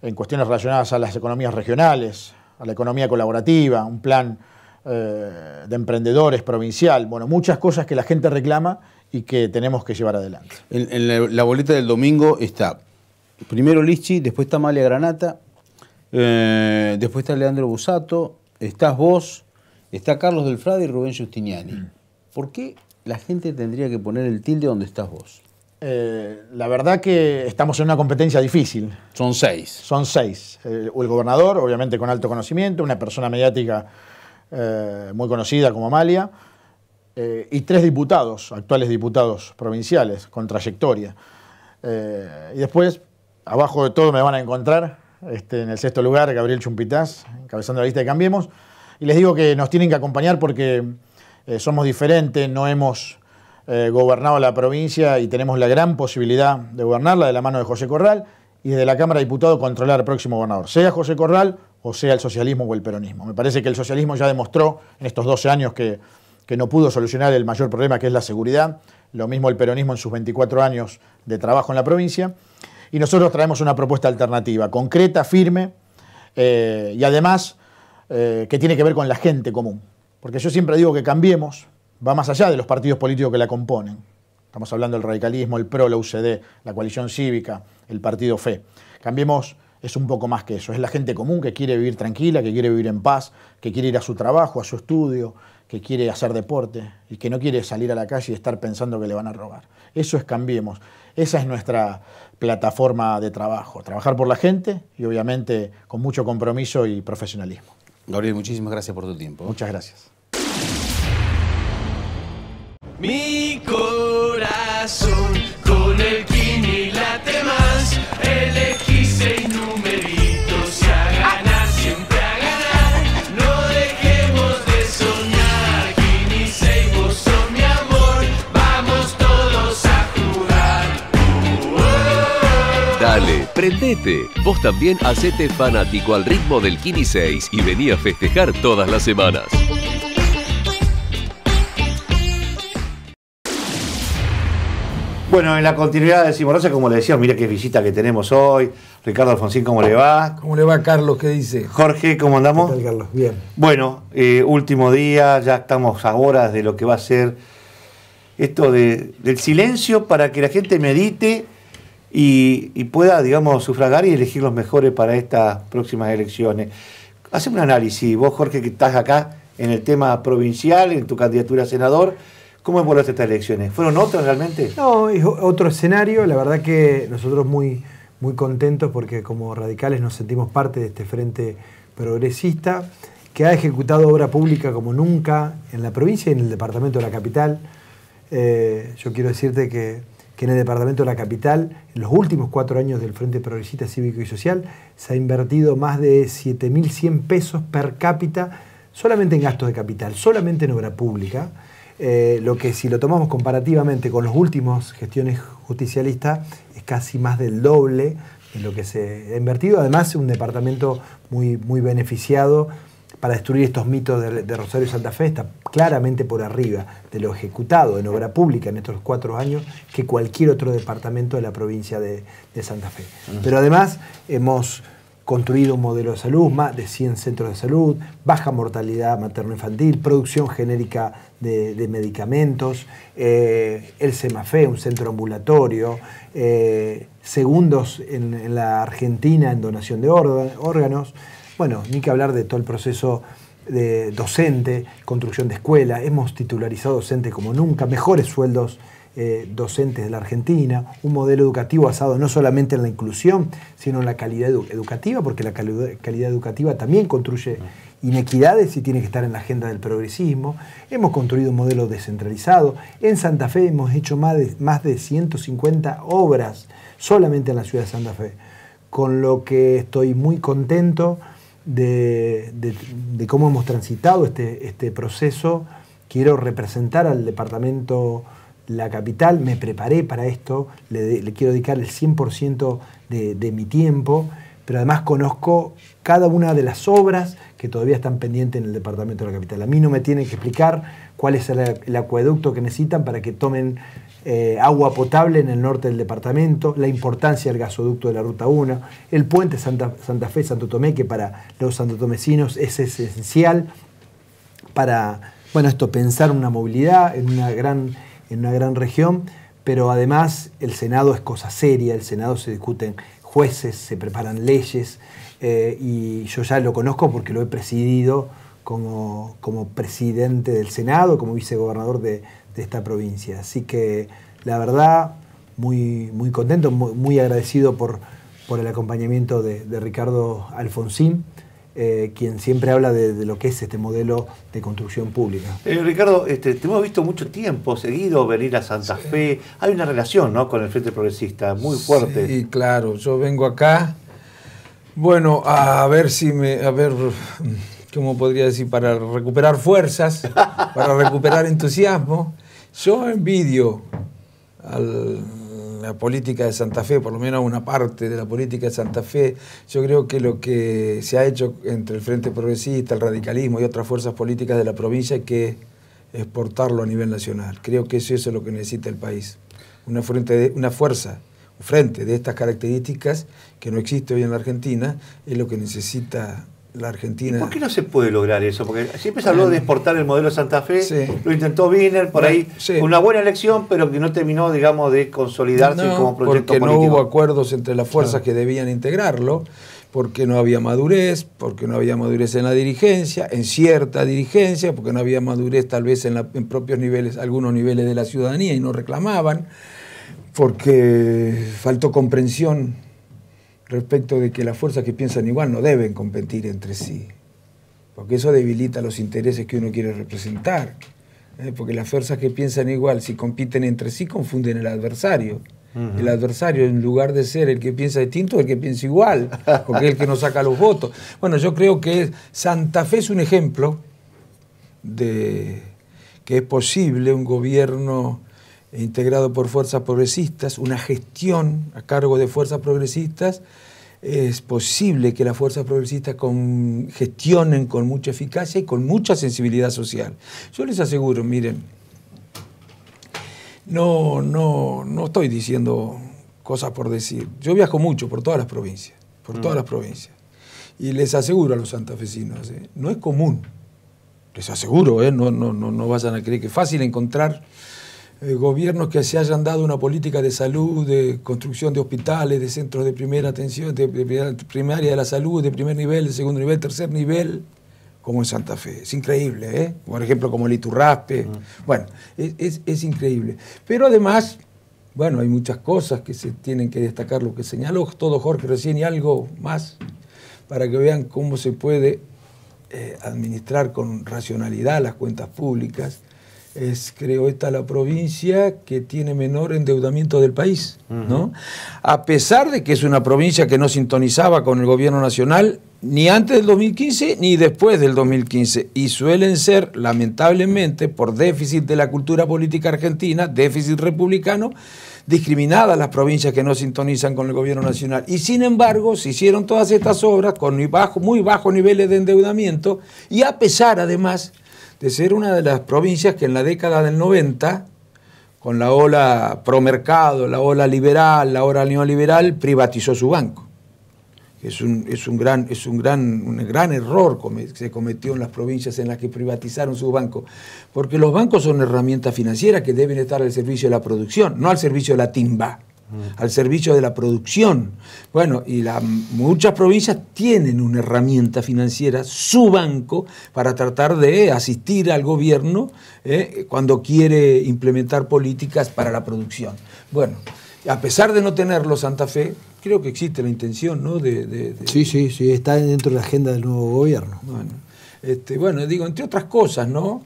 en cuestiones relacionadas a las economías regionales, a la economía colaborativa, un plan eh, de emprendedores provincial, bueno, muchas cosas que la gente reclama y que tenemos que llevar adelante. En, la, boleta del domingo está primero Lichi, después está Malia Granata, eh, después está Leandro Busato, estás vos, está Carlos Delfrade y Rubén Justiniani. Mm. ¿Por qué la gente tendría que poner el tilde donde estás vos? Eh, la verdad que estamos en una competencia difícil. Son seis. Son seis. Eh, el gobernador, obviamente con alto conocimiento, una persona mediática muy conocida como Amalia, eh, y tres diputados, actuales diputados provinciales, con trayectoria. Eh, y después, abajo de todo me van a encontrar, este, en el sexto lugar, Gabriel Chumpitaz, encabezando la lista de Cambiemos. Y les digo que nos tienen que acompañar porque eh, somos diferentes, no hemos gobernado la provincia y tenemos la gran posibilidad de gobernarla de la mano de José Corral y desde la Cámara de Diputados controlar al próximo gobernador, sea José Corral o sea el socialismo o el peronismo. Me parece que el socialismo ya demostró en estos 12 años que que no pudo solucionar el mayor problema que es la seguridad, lo mismo el peronismo en sus 24 años de trabajo en la provincia, y nosotros traemos una propuesta alternativa, concreta, firme, eh, y además eh, que tiene que ver con la gente común. Porque yo siempre digo que cambiemos, va más allá de los partidos políticos que la componen. Estamos hablando del radicalismo, el PRO, la UCD, la coalición cívica, el partido FE. Cambiemos es un poco más que eso, es la gente común que quiere vivir tranquila, que quiere vivir en paz, que quiere ir a su trabajo, a su estudio, que quiere hacer deporte y que no quiere salir a la calle y estar pensando que le van a robar. Eso es Cambiemos. Esa es nuestra plataforma de trabajo. Trabajar por la gente y obviamente con mucho compromiso y profesionalismo. Gabriel, muchísimas gracias por tu tiempo. Muchas gracias. Mi corazón con el kini El Prendete. Vos también hacete fanático al ritmo del Kini 6 y vení a festejar todas las semanas. Bueno, en la continuidad de Simorosa, como le decía, mira qué visita que tenemos hoy. Ricardo Alfonsín, ¿cómo le va? ¿Cómo le va, Carlos? ¿Qué dice? Jorge, ¿cómo andamos? ¿Qué Carlos? Bien. Bueno, eh, último día, ya estamos a horas de lo que va a ser esto del silencio para que la gente medite y, pueda, digamos, sufragar y elegir los mejores para estas próximas elecciones. Hacemos un análisis, vos Jorge, que estás acá en el tema provincial, en tu candidatura a senador, ¿cómo evaluaste estas elecciones? ¿Fueron otras realmente? No, es otro escenario, la verdad que nosotros muy, muy contentos porque como radicales nos sentimos parte de este frente progresista que ha ejecutado obra pública como nunca en la provincia y en el departamento de la capital. Eh, yo quiero decirte que que en el departamento de la capital, en los últimos cuatro años del Frente Progresista Cívico y Social, se ha invertido más de 7.100 pesos per cápita solamente en gastos de capital, solamente en obra pública, eh, lo que si lo tomamos comparativamente con los últimos gestiones justicialistas es casi más del doble de lo que se ha invertido. Además, un departamento muy, muy beneficiado para destruir estos mitos de, Rosario Santa Fe está claramente por arriba de lo ejecutado en obra pública en estos cuatro años que cualquier otro departamento de la provincia de, Santa Fe. Pero además hemos construido un modelo de salud, más de 100 centros de salud, baja mortalidad materno-infantil, producción genérica de, medicamentos, eh, el SEMAFE, un centro ambulatorio, eh, segundos en, la Argentina en donación de órganos, bueno, ni que hablar de todo el proceso de docente, construcción de escuela, hemos titularizado docente como nunca, mejores sueldos eh, docentes de la Argentina, un modelo educativo basado no solamente en la inclusión, sino en la calidad educativa, porque la calidad educativa también construye inequidades y tiene que estar en la agenda del progresismo. Hemos construido un modelo descentralizado. En Santa Fe hemos hecho más más de 150 obras solamente en la ciudad de Santa Fe, con lo que estoy muy contento de, cómo hemos transitado este, este, proceso. Quiero representar al departamento la capital, me preparé para esto, le, quiero dedicar el 100% de mi tiempo, pero además conozco cada una de las obras que todavía están pendientes en el departamento de la capital. A mí no me tienen que explicar cuál es el, acueducto que necesitan para que tomen eh, agua potable en el norte del departamento, la importancia del gasoducto de la Ruta 1, el puente Santa, Santa Fe-Santo Tomé, que para los santotomecinos es esencial para bueno, esto, pensar una movilidad en una gran, en una gran región, pero además el Senado es cosa seria, el Senado se discuten jueces, se preparan leyes, eh, y yo ya lo conozco porque lo he presidido como, presidente del Senado, como vicegobernador de, esta provincia. Así que la verdad, muy, muy contento, muy, agradecido por, el acompañamiento de, de Ricardo Alfonsín. Eh, quien siempre habla de, lo que es este modelo de construcción pública. Eh, Ricardo, este, te hemos visto mucho tiempo seguido venir a Santa Fe. Hay una relación con el Frente Progresista muy fuerte. Sí, claro. Yo vengo acá, bueno, a ver si me... A ver, ¿cómo podría decir? Para recuperar fuerzas, (laughs) para recuperar entusiasmo. Yo envidio al la política de Santa Fe, por lo menos una parte de la política de Santa Fe. Yo creo que lo que se ha hecho entre el Frente Progresista, el radicalismo y otras fuerzas políticas de la provincia es que exportarlo a nivel nacional. Creo que eso, es lo que necesita el país. Una, frente de, una fuerza, un frente de estas características que no existe hoy en la Argentina, es lo que necesita ¿Y ¿Por qué no se puede lograr eso? Porque siempre se habló de em, exportar el modelo Santa Fe, lo intentó Wiener por ahí, una buena elección, pero que no terminó, digamos, de consolidarse como proyecto porque no hubo acuerdos entre las fuerzas que debían integrarlo, porque no había madurez, porque no había madurez en la dirigencia, en cierta dirigencia, porque no había madurez tal vez en, la, en propios niveles, algunos niveles de la ciudadanía y no reclamaban, porque faltó comprensión respecto de que las fuerzas que piensan igual no deben competir entre sí, porque eso debilita los intereses que uno quiere representar, ¿eh? porque las fuerzas que piensan igual, si compiten entre sí, confunden al adversario. El adversario, en lugar de ser el que piensa distinto, es el que piensa igual, porque es el que nos saca los votos. Bueno, yo creo que Santa Fe es un ejemplo de que es posible un gobierno integrado por fuerzas progresistas, una gestión a cargo de fuerzas progresistas, es posible que las fuerzas progresistas gestionen con mucha eficacia y con mucha sensibilidad social. Yo les aseguro, miren, no, no, no estoy diciendo cosas por decir. Yo viajo mucho por todas las provincias, por todas mm. las provincias. Y les aseguro a los santafesinos, ¿eh? no es común, les aseguro, ¿eh? no, no, no vayan a creer que es fácil encontrar eh, gobiernos que se hayan dado una política de salud, de construcción de hospitales, de centros de primera atención, de, primaria de la salud, de primer nivel, de segundo nivel, tercer nivel, como en Santa Fe. Es increíble, ¿eh? Por ejemplo, como Iturraspe. Mm. Bueno, es, increíble. Pero además, bueno, hay muchas cosas que se tienen que destacar, lo que señaló todo Jorge recién y algo más, para que vean cómo se puede eh, administrar con racionalidad las cuentas públicas es, creo, esta la provincia que tiene menor endeudamiento del país, ¿no? A pesar de que es una provincia que no sintonizaba con el gobierno nacional ni antes del 2015 ni después del 2015 y suelen ser, lamentablemente, por déficit de la cultura política argentina, déficit republicano, discriminadas las provincias que no sintonizan con el gobierno nacional. Y sin embargo, se hicieron todas estas obras con muy, muy bajos niveles de endeudamiento y a pesar, además, de ser una de las provincias que en la década del 90, con la ola promercado, la ola liberal, la ola neoliberal, privatizó su banco. Es un, gran, es un, gran, un gran error que se cometió en las provincias en las que privatizaron su banco. porque los bancos son herramientas financieras que deben estar al servicio de la producción, no al servicio de la timba al servicio de la producción. Bueno, y la, muchas provincias tienen una herramienta financiera, su banco, para tratar de asistir al gobierno eh, cuando quiere implementar políticas para la producción. Bueno, a pesar de no tenerlo, Santa Fe, creo que existe la intención, ¿no? De, Sí, sí, sí, está dentro de la agenda del nuevo gobierno. Bueno, este, bueno digo, entre otras cosas, ¿no?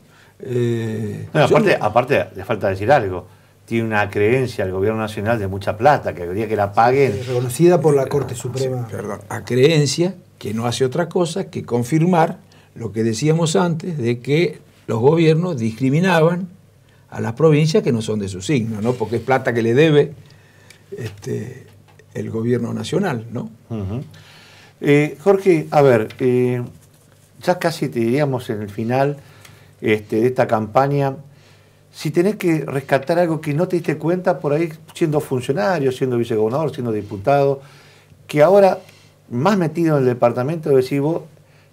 Eh, aparte, aparte, le falta decir algo tiene una creencia al gobierno nacional de mucha plata, que habría que la paguen. Reconocida por la Corte Suprema. perdón, a creencia que no hace otra cosa que confirmar lo que decíamos antes de que los gobiernos discriminaban a las provincias que no son de su signo, ¿no? Porque es plata que le debe este, el gobierno nacional, ¿no? Eh, Jorge, a ver, eh, ya casi te diríamos en el final este, de esta campaña si tenés que rescatar algo que no te diste cuenta por ahí siendo funcionario, siendo vicegobernador, siendo diputado, que ahora más metido en el departamento decís vos,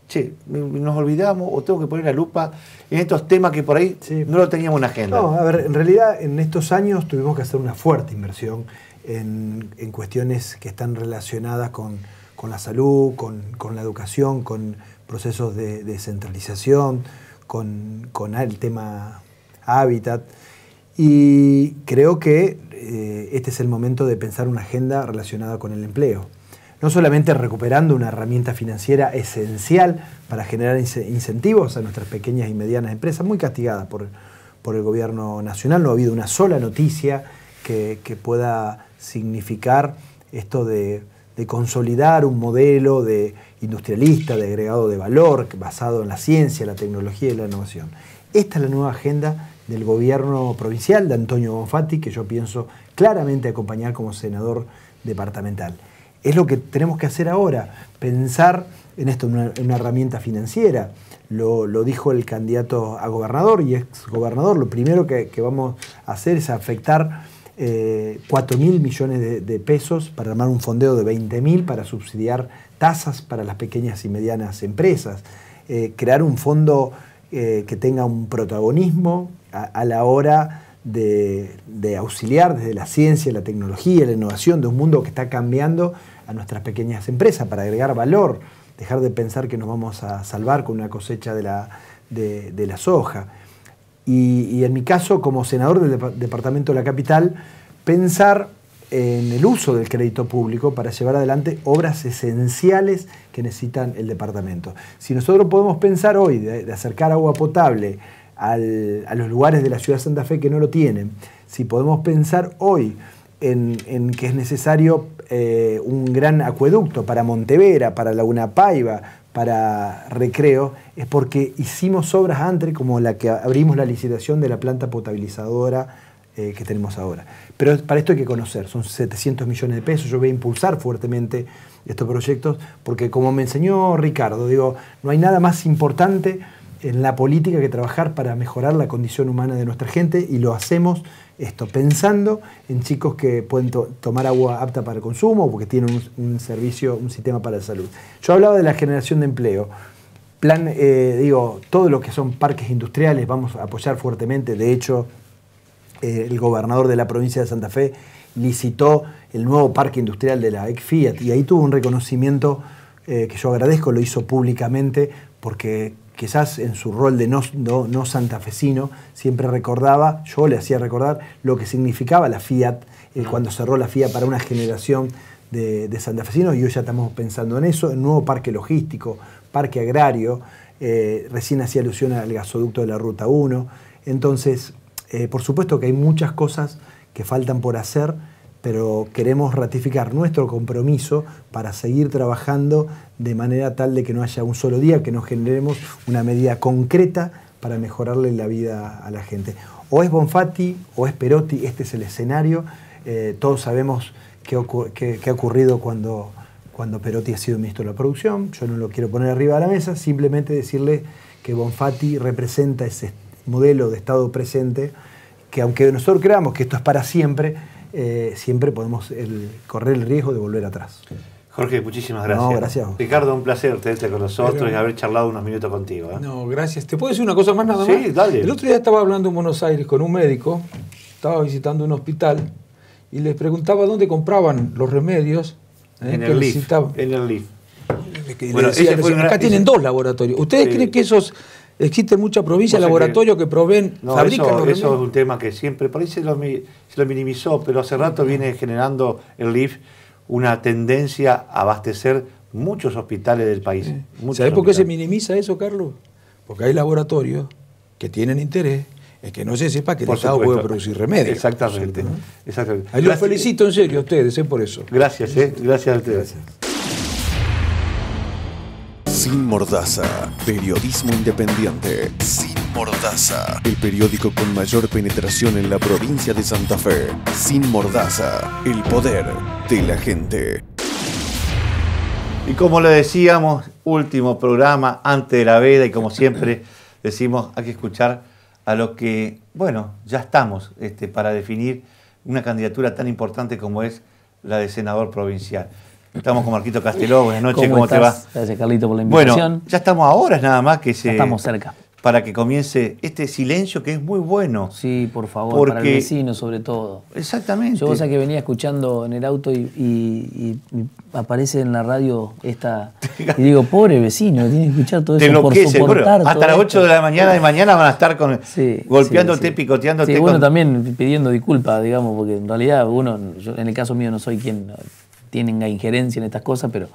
che, nos olvidamos o tengo que poner la lupa en estos temas que por ahí no lo teníamos en agenda. No, a ver, en realidad en estos años tuvimos que hacer una fuerte inversión en, cuestiones que están relacionadas con, la salud, con, la educación, con procesos de descentralización, con, con el tema hábitat. Y creo que eh, este es el momento de pensar una agenda relacionada con el empleo. No solamente recuperando una herramienta financiera esencial para generar incentivos a nuestras pequeñas y medianas empresas, muy castigadas por, el gobierno nacional. No ha habido una sola noticia que, pueda significar esto de, de consolidar un modelo de industrialista, de agregado de valor, basado en la ciencia, la tecnología y la innovación. Esta es la nueva agenda del gobierno provincial de Antonio Bonfatti, que yo pienso claramente acompañar como senador departamental. Es lo que tenemos que hacer ahora, pensar en esto, en una, herramienta financiera. Lo, dijo el candidato a gobernador y exgobernador. Lo primero que, vamos a hacer es afectar eh, 4 mil millones de, pesos para armar un fondeo de 20 mil para subsidiar tasas para las pequeñas y medianas empresas. Eh, crear un fondo eh, que tenga un protagonismo a, la hora de, auxiliar desde la ciencia, la tecnología, la innovación de un mundo que está cambiando a nuestras pequeñas empresas para agregar valor, dejar de pensar que nos vamos a salvar con una cosecha de la, de, la soja. y, en mi caso, como senador del Departamento de la Capital, pensar en el uso del crédito público para llevar adelante obras esenciales que necesitan el departamento. Si nosotros podemos pensar hoy de, acercar agua potable a los lugares de la ciudad de Santa Fe que no lo tienen, si podemos pensar hoy en, que es necesario eh, un gran acueducto para Montevera, para Laguna Paiva, para recreo es porque hicimos obras antes, como la que abrimos la licitación de la planta potabilizadora eh, que tenemos ahora. Pero para esto hay que conocer, son 700 millones de pesos, yo voy a impulsar fuertemente estos proyectos, porque como me enseñó Ricardo, digo, no hay nada más importante en la política que trabajar para mejorar la condición humana de nuestra gente y lo hacemos esto, pensando en chicos que pueden tomar agua apta para el consumo o porque tienen un, servicio, un sistema para la salud. Yo hablaba de la generación de empleo. Plan, eh, digo, todo lo que son parques industriales vamos a apoyar fuertemente. De hecho, eh, el gobernador de la provincia de Santa Fe licitó el nuevo parque industrial de la ex Fiat y ahí tuvo un reconocimiento eh, que yo agradezco, lo hizo públicamente porque quizás en su rol de no, no, santafesino siempre recordaba, yo le hacía recordar lo que significaba la Fiat eh, cuando cerró la Fiat para una generación de, de, santafesinos y hoy ya estamos pensando en eso, el nuevo parque logístico, parque agrario, recién hacía alusión al gasoducto de la Ruta 1, entonces eh, por supuesto que hay muchas cosas que faltan por hacer, pero queremos ratificar nuestro compromiso para seguir trabajando de manera tal de que no haya un solo día que no generemos una medida concreta para mejorarle la vida a la gente. O es Bonfatti o es Perotti, este es el escenario. Eh, todos sabemos qué, ha ocurrido cuando, cuando Perotti ha sido ministro de la producción. Yo no lo quiero poner arriba de la mesa, simplemente decirle que Bonfatti representa ese modelo de Estado presente, que aunque nosotros creamos que esto es para siempre, eh, siempre podemos correr el riesgo de volver atrás. Jorge, muchísimas gracias. gracias. Ricardo, un placer tenerte con nosotros y haber charlado unos minutos contigo. ¿eh? No, gracias. ¿Te puedo decir una cosa más nada más? Sí, dale. El otro día estaba hablando en Buenos Aires con un médico, estaba visitando un hospital y les preguntaba dónde compraban los remedios ¿eh? en, el en el LIF. acá tienen dos laboratorios. ¿Ustedes creen que esos Existen muchas provincias, laboratorios que, proveen, eso, es un tema que siempre, por ahí se lo, minimizó, pero hace rato viene generando el LIF una tendencia a abastecer muchos hospitales del país. ¿Sabés ¿Sabes por qué se minimiza eso, Carlos? Porque hay laboratorios que tienen interés es que no se sepa que el Estado puede producir remedios. Exactamente. los felicito en serio a ustedes, es eh, por eso. Gracias, eh. gracias a ustedes. Sin Mordaza, periodismo independiente. Sin Mordaza, el periódico con mayor penetración en la provincia de Santa Fe. Sin Mordaza, el poder de la gente. Y como le decíamos, último programa antes de la veda y como siempre (laughs) decimos, hay que escuchar a lo que, bueno, ya estamos este, para definir una candidatura tan importante como es la de senador provincial. Estamos con Marquito Casteló, buenas noches, ¿cómo, te va? Gracias Carlito por la invitación. Bueno, ya estamos a horas nada más que se... estamos cerca. Para que comience este silencio que es muy bueno. Sí, por favor, para el vecino sobre todo. Exactamente. Yo sea que venía escuchando en el auto y, aparece en la radio esta... y digo, pobre vecino, tiene que escuchar todo eso por soportar Hasta las 8 de la mañana de mañana van a estar con, sí, golpeándote, picoteándote. Sí, bueno, también pidiendo disculpas, digamos, porque en realidad uno, en el caso mío no soy quien tienen injerencia en estas cosas, pero,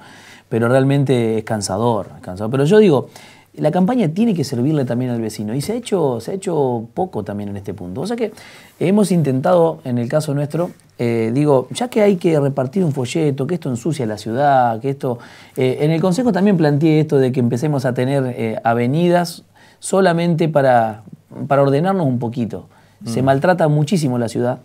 pero realmente es cansador, Pero yo digo, la campaña tiene que servirle también al vecino y se ha hecho, se ha hecho poco también en este punto. O sea que hemos intentado, en el caso nuestro, eh, digo, ya que hay que repartir un folleto, que esto ensucia la ciudad, que esto... Eh, en el Consejo también planteé esto de que empecemos a tener eh, avenidas solamente para, para ordenarnos un poquito. Se mm. maltrata muchísimo la ciudad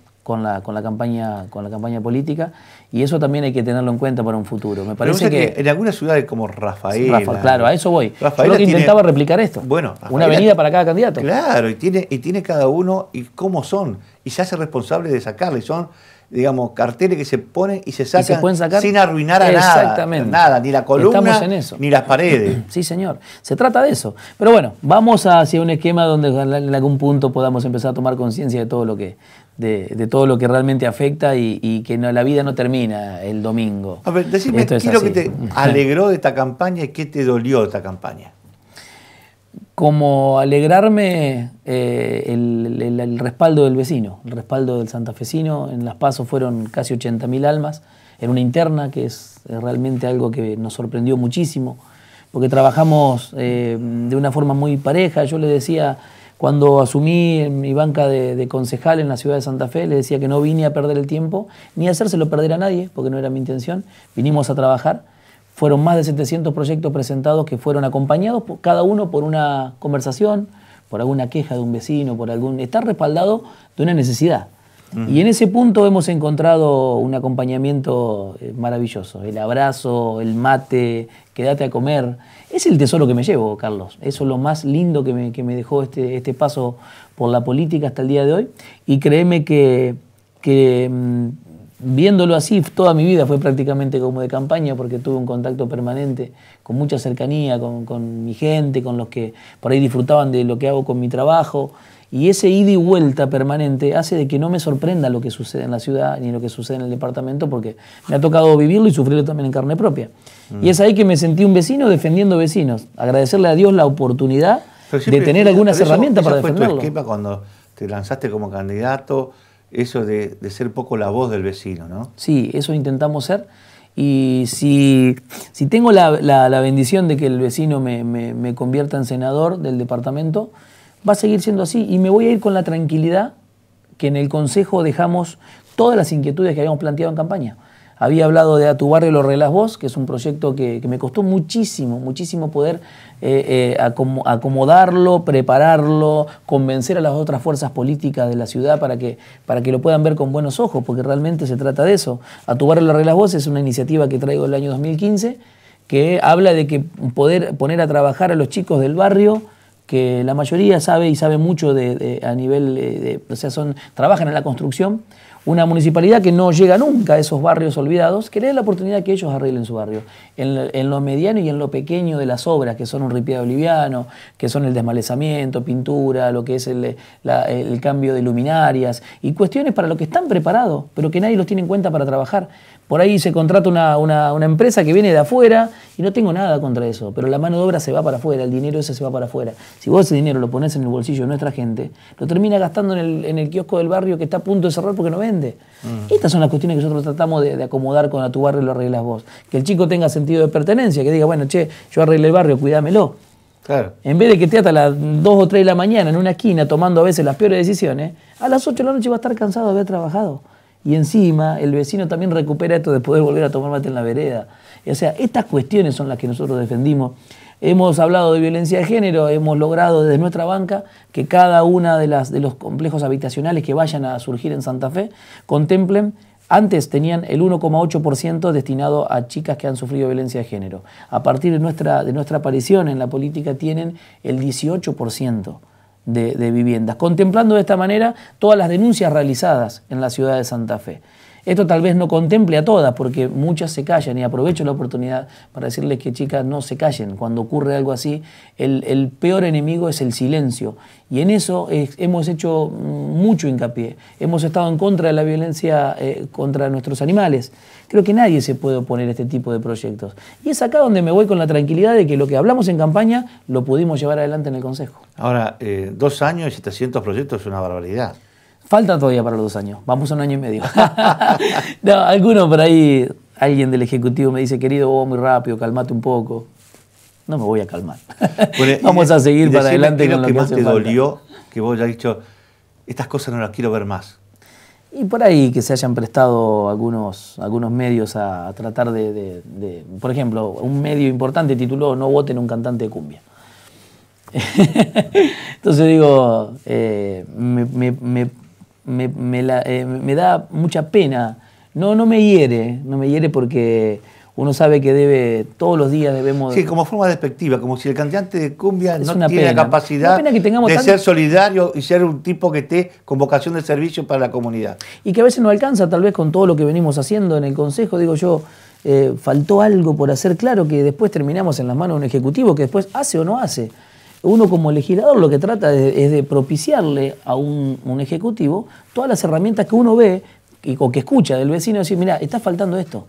con la, campaña, con la campaña política y eso también hay que tenerlo en cuenta para un futuro. Me parece que, en algunas ciudades como Rafael. claro, a eso voy. Rafaela intentaba replicar esto. Bueno, una avenida para cada candidato. Claro, y tiene, y tiene cada uno y cómo son y se hace responsable de sacarle. son digamos, carteles que se ponen y se sacan sin arruinar a nada, nada, ni la columna, ni las paredes. (clears throat) Sí, señor, se trata de eso. Pero bueno, vamos hacia un esquema donde en algún punto podamos empezar a tomar conciencia de todo lo que, de, todo lo que realmente afecta y, que la vida no termina el domingo. A ver, decime, ¿qué es lo que te (laughs) alegró de esta campaña y qué te dolió de esta campaña? Como alegrarme eh, el, respaldo del vecino, el respaldo del santafesino. En Las Pasos fueron casi 80.000 almas, en una interna, que es realmente algo que nos sorprendió muchísimo, porque trabajamos eh, de una forma muy pareja. Yo le decía cuando asumí mi banca de, concejal en la ciudad de Santa Fe, le decía que no vine a perder el tiempo ni a hacérselo perder a nadie, porque no era mi intención. Vinimos a trabajar. Fueron más de 700 proyectos presentados que fueron acompañados, cada uno por una conversación, por alguna queja de un vecino, por algún. Está respaldado de una necesidad. Y en ese punto hemos encontrado un acompañamiento eh, maravilloso. El abrazo, el mate, quédate a comer. Es el tesoro que me llevo, Carlos. Eso es lo más lindo que me, dejó este, este, paso por la política hasta el día de hoy. Y créeme que, mm, viéndolo así, toda mi vida fue prácticamente como de campaña porque tuve un contacto permanente con mucha cercanía, con, con, mi gente, con los que por ahí disfrutaban de lo que hago con mi trabajo. Y ese ida y vuelta permanente hace de que no me sorprenda lo que sucede en la ciudad ni lo que sucede en el departamento porque me ha tocado vivirlo y sufrirlo también en carne propia. Y es ahí que me sentí un vecino defendiendo vecinos. Agradecerle a Dios la oportunidad de tener algunas herramientas para fue defenderlo. Tu cuando te lanzaste como candidato, eso de, ser poco la voz del vecino, ¿no? Sí, eso intentamos ser. Y si, tengo la, bendición de que el vecino me, convierta en senador del departamento, va a seguir siendo así y me voy a ir con la tranquilidad que en el Consejo dejamos todas las inquietudes que habíamos planteado en campaña. Había hablado de A tu barrio lo vos, que es un proyecto que, me costó muchísimo, muchísimo poder eh, eh, acomodarlo, prepararlo, convencer a las otras fuerzas políticas de la ciudad para que, para que lo puedan ver con buenos ojos, porque realmente se trata de eso. A tu barrio lo voz vos es una iniciativa que traigo el año 2015 que habla de que poder poner a trabajar a los chicos del barrio que la mayoría sabe y sabe mucho a nivel, eh, de, o sea, son, trabajan en la construcción, una municipalidad que no llega nunca a esos barrios olvidados, que le dé la oportunidad que ellos arreglen su barrio, en, en, lo mediano y en lo pequeño de las obras, que son un ripiado liviano, que son el desmalezamiento, pintura, lo que es el, el cambio de luminarias, y cuestiones para lo que están preparados, pero que nadie los tiene en cuenta para trabajar. Por ahí se contrata una, empresa que viene de afuera y no tengo nada contra eso, pero la mano de obra se va para afuera, el dinero ese se va para afuera. Si vos ese dinero lo pones en el bolsillo de nuestra gente, lo termina gastando en el, kiosco del barrio que está a punto de cerrar porque no vende. Mm. Estas son las cuestiones que nosotros tratamos de, acomodar con a tu barrio lo arreglas vos. Que el chico tenga sentido de pertenencia, que diga, bueno, che, yo arreglé el barrio, cuídamelo. En vez de que te hasta a las 2 o 3 de la mañana en una esquina tomando a veces las peores decisiones, a las 8 de la noche va a estar cansado de haber trabajado y encima el vecino también recupera esto de poder volver a tomar mate en la vereda. O sea, estas cuestiones son las que nosotros defendimos. Hemos hablado de violencia de género, hemos logrado desde nuestra banca que cada una de, las, de los complejos habitacionales que vayan a surgir en Santa Fe contemplen antes tenían el 1,8% destinado a chicas que han sufrido violencia de género. A partir de nuestra, de nuestra aparición en la política tienen el 18% de, viviendas, contemplando de esta manera todas las denuncias realizadas en la ciudad de Santa Fe. Esto tal vez no contemple a todas, porque muchas se callan y aprovecho la oportunidad para decirles que chicas no se callen. Cuando ocurre algo así, el, peor enemigo es el silencio. Y en eso hemos hecho mm, mucho hincapié. Hemos estado en contra de la violencia eh, contra nuestros animales. Creo que nadie se puede oponer a este tipo de proyectos. Y es acá donde me voy con la tranquilidad de que lo que hablamos en campaña lo pudimos llevar adelante en el Consejo. Ahora, eh, dos años y 700 proyectos es una barbaridad. Falta todavía para los dos años. Vamos a un año y medio. (laughs) no, alguno por ahí, alguien del Ejecutivo me dice, querido, vos muy rápido, calmate un poco. No me voy a calmar. (laughs) Vamos a seguir para adelante con lo que, que más te dolió que vos ya dicho, estas cosas no las quiero ver más? Y por ahí que se hayan prestado algunos, algunos medios a, tratar de, Por ejemplo, un medio importante tituló No voten un cantante de cumbia. (laughs) Entonces digo, eh, me, me, me, la, eh, da mucha pena. No, no me hiere, no me hiere porque uno sabe que debe, todos los días debemos... Sí, como forma despectiva, como si el cantante de cumbia no tiene capacidad de ser solidario y ser un tipo que esté con vocación de servicio para la comunidad. Y que a veces no alcanza tal vez con todo lo que venimos haciendo en el Consejo, digo yo, eh, faltó algo por hacer claro que después terminamos en las manos de un ejecutivo que después hace o no hace uno como legislador lo que trata es de propiciarle a un, ejecutivo todas las herramientas que uno ve y, o que escucha del vecino decir, mira, está faltando esto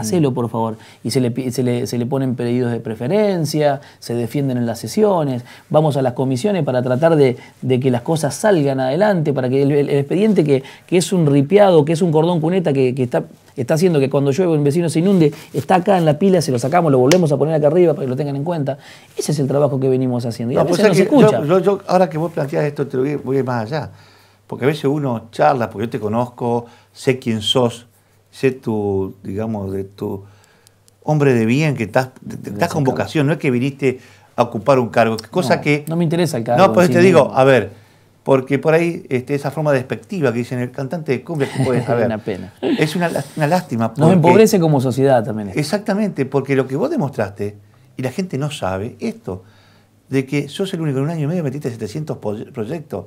hacelo mm. por favor. Y se le, se le, se le ponen pedidos de preferencia, se defienden en las sesiones, vamos a las comisiones para tratar de, que las cosas salgan adelante, para que el, expediente que, es un ripiado, que es un cordón cuneta que, está está haciendo que cuando llueve un vecino se inunde, está acá en la pila, se lo sacamos, lo volvemos a poner acá arriba para que lo tengan en cuenta. Ese es el trabajo que venimos haciendo. ahora que vos planteas esto, te voy, voy, más allá. Porque a veces uno charla, porque yo te conozco, sé quién sos, sé tu, digamos, de tu hombre de bien, que estás, estás con vocación, no es que viniste a ocupar un cargo, cosa que... No me interesa el cargo. No, pues te digo, a ver, porque por ahí este, esa forma despectiva que dicen el cantante de cumbia que (laughs) una pena. Es una, lástima. Nos empobrece como sociedad también. Exactamente, porque lo que vos demostraste, y la gente no sabe esto, de que sos el único en un año y medio metiste 700 proyectos,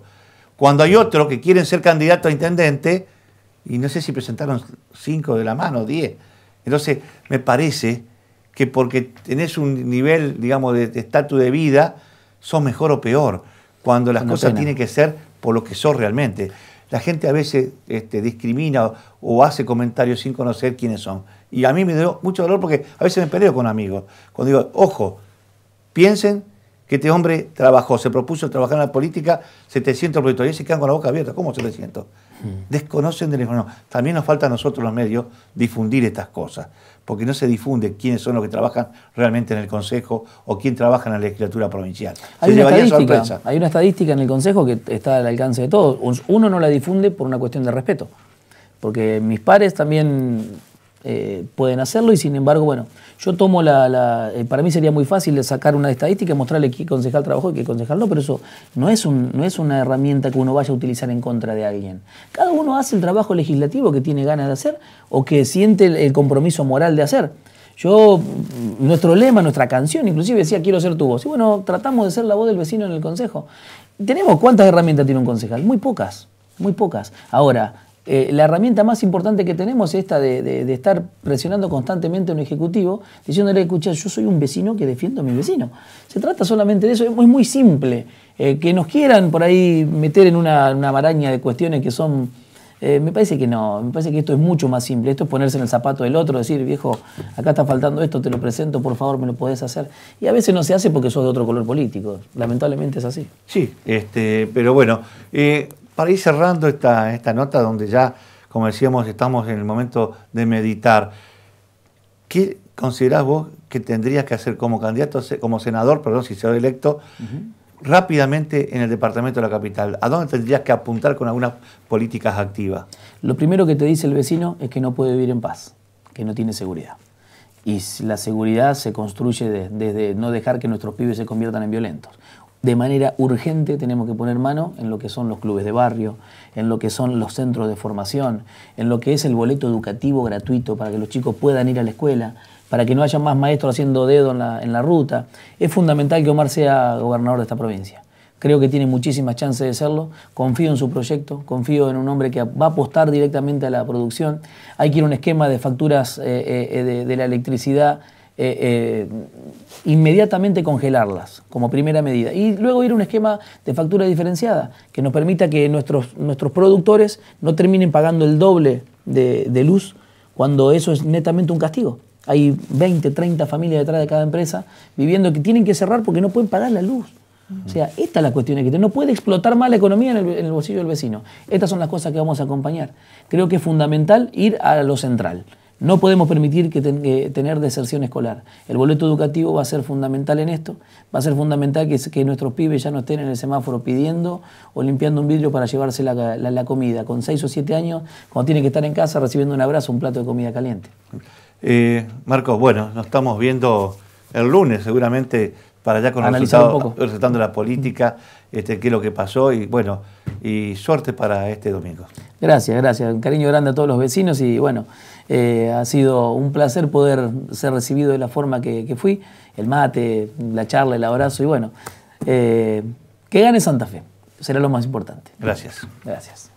cuando hay otros que quieren ser candidato a intendente y no sé si presentaron cinco de la mano, diez. Entonces, me parece que porque tenés un nivel, digamos, de estatus de, vida, sos mejor o peor, cuando las cosas tienen que ser por lo que sos realmente. La gente a veces este, discrimina o, o, hace comentarios sin conocer quiénes son. Y a mí me dio mucho dolor porque a veces me peleo con amigos. Cuando digo, ojo, piensen que este hombre trabajó, se propuso trabajar en la política 700 proyectos y se quedan con la boca abierta. ¿Cómo 700? Mm. Desconocen del también nos falta a nosotros los medios difundir estas cosas, porque no se difunde quiénes son los que trabajan realmente en el Consejo o quién trabaja en la legislatura provincial. Hay, una, estadística, hay una estadística en el Consejo que está al alcance de todos. Uno no la difunde por una cuestión de respeto, porque mis pares también eh, pueden hacerlo y sin embargo, bueno, yo tomo la, eh, para mí sería muy fácil sacar una estadística y mostrarle qué concejal trabajó y qué concejal no, pero eso no es, un, no es una herramienta que uno vaya a utilizar en contra de alguien. Cada uno hace el trabajo legislativo que tiene ganas de hacer o que siente el, compromiso moral de hacer. Yo, mm, nuestro lema, nuestra canción, inclusive decía quiero ser tu voz. Y bueno, tratamos de ser la voz del vecino en el consejo. Tenemos cuántas herramientas tiene un concejal, muy pocas, muy pocas. Ahora, eh, la herramienta más importante que tenemos es esta de, estar presionando constantemente a un ejecutivo, diciéndole, escucha, yo soy un vecino que defiendo a mi vecino. Se trata solamente de eso, es muy, simple. Eh, que nos quieran por ahí meter en una, maraña de cuestiones que son eh, me parece que no, me parece que esto es mucho más simple. Esto es ponerse en el zapato del otro, decir, viejo, acá está faltando esto, te lo presento, por favor, me lo podés hacer. Y a veces no se hace porque sos de otro color político. Lamentablemente es así. Sí, este, pero bueno, para ir cerrando esta, esta nota donde ya, como decíamos, estamos en el momento de meditar, ¿qué considerás vos que tendrías que hacer como candidato, como senador, perdón, si soy electo, rápidamente en el departamento de la capital? ¿A dónde tendrías que apuntar con algunas políticas activas? Lo primero que te dice el vecino es que no puede vivir en paz, que no tiene seguridad. Y la seguridad se construye desde no dejar que nuestros pibes se conviertan en violentos de manera urgente tenemos que poner mano en lo que son los clubes de barrio, en lo que son los centros de formación, en lo que es el boleto educativo gratuito para que los chicos puedan ir a la escuela, para que no haya más maestros haciendo dedo en la, ruta. Es fundamental que Omar sea gobernador de esta provincia. Creo que tiene muchísimas chances de serlo. Confío en su proyecto, confío en un hombre que va a apostar directamente a la producción. Hay que ir a un esquema de facturas eh, eh, eh, de la electricidad eh, eh, inmediatamente congelarlas como primera medida. Y luego ir a un esquema de factura diferenciada que nos permita que nuestros, nuestros productores no terminen pagando el doble de, luz cuando eso es netamente un castigo. Hay 20, 30 familias detrás de cada empresa viviendo que tienen que cerrar porque no pueden pagar la luz. O sea, esta es la cuestión que no puede explotar más la economía en el, bolsillo del vecino. Estas son las cosas que vamos a acompañar. Creo que es fundamental ir a lo central. No podemos permitir que, tener deserción escolar. El boleto educativo va a ser fundamental en esto. Va a ser fundamental que, nuestros pibes ya no estén en el semáforo pidiendo o limpiando un vidrio para llevarse la, comida. Con seis o siete años, cuando tienen que estar en casa recibiendo un abrazo, un plato de comida caliente. Eh, Marcos, bueno, nos estamos viendo el lunes seguramente para ya con Analizar poco la política, este, qué es lo que pasó y bueno, y suerte para este domingo. Gracias, gracias. Un cariño grande a todos los vecinos y bueno. Eh, ha sido un placer poder ser recibido de la forma que, fui. El mate, la charla, el abrazo y bueno, eh, que gane Santa Fe. Será lo más importante. Gracias. Gracias.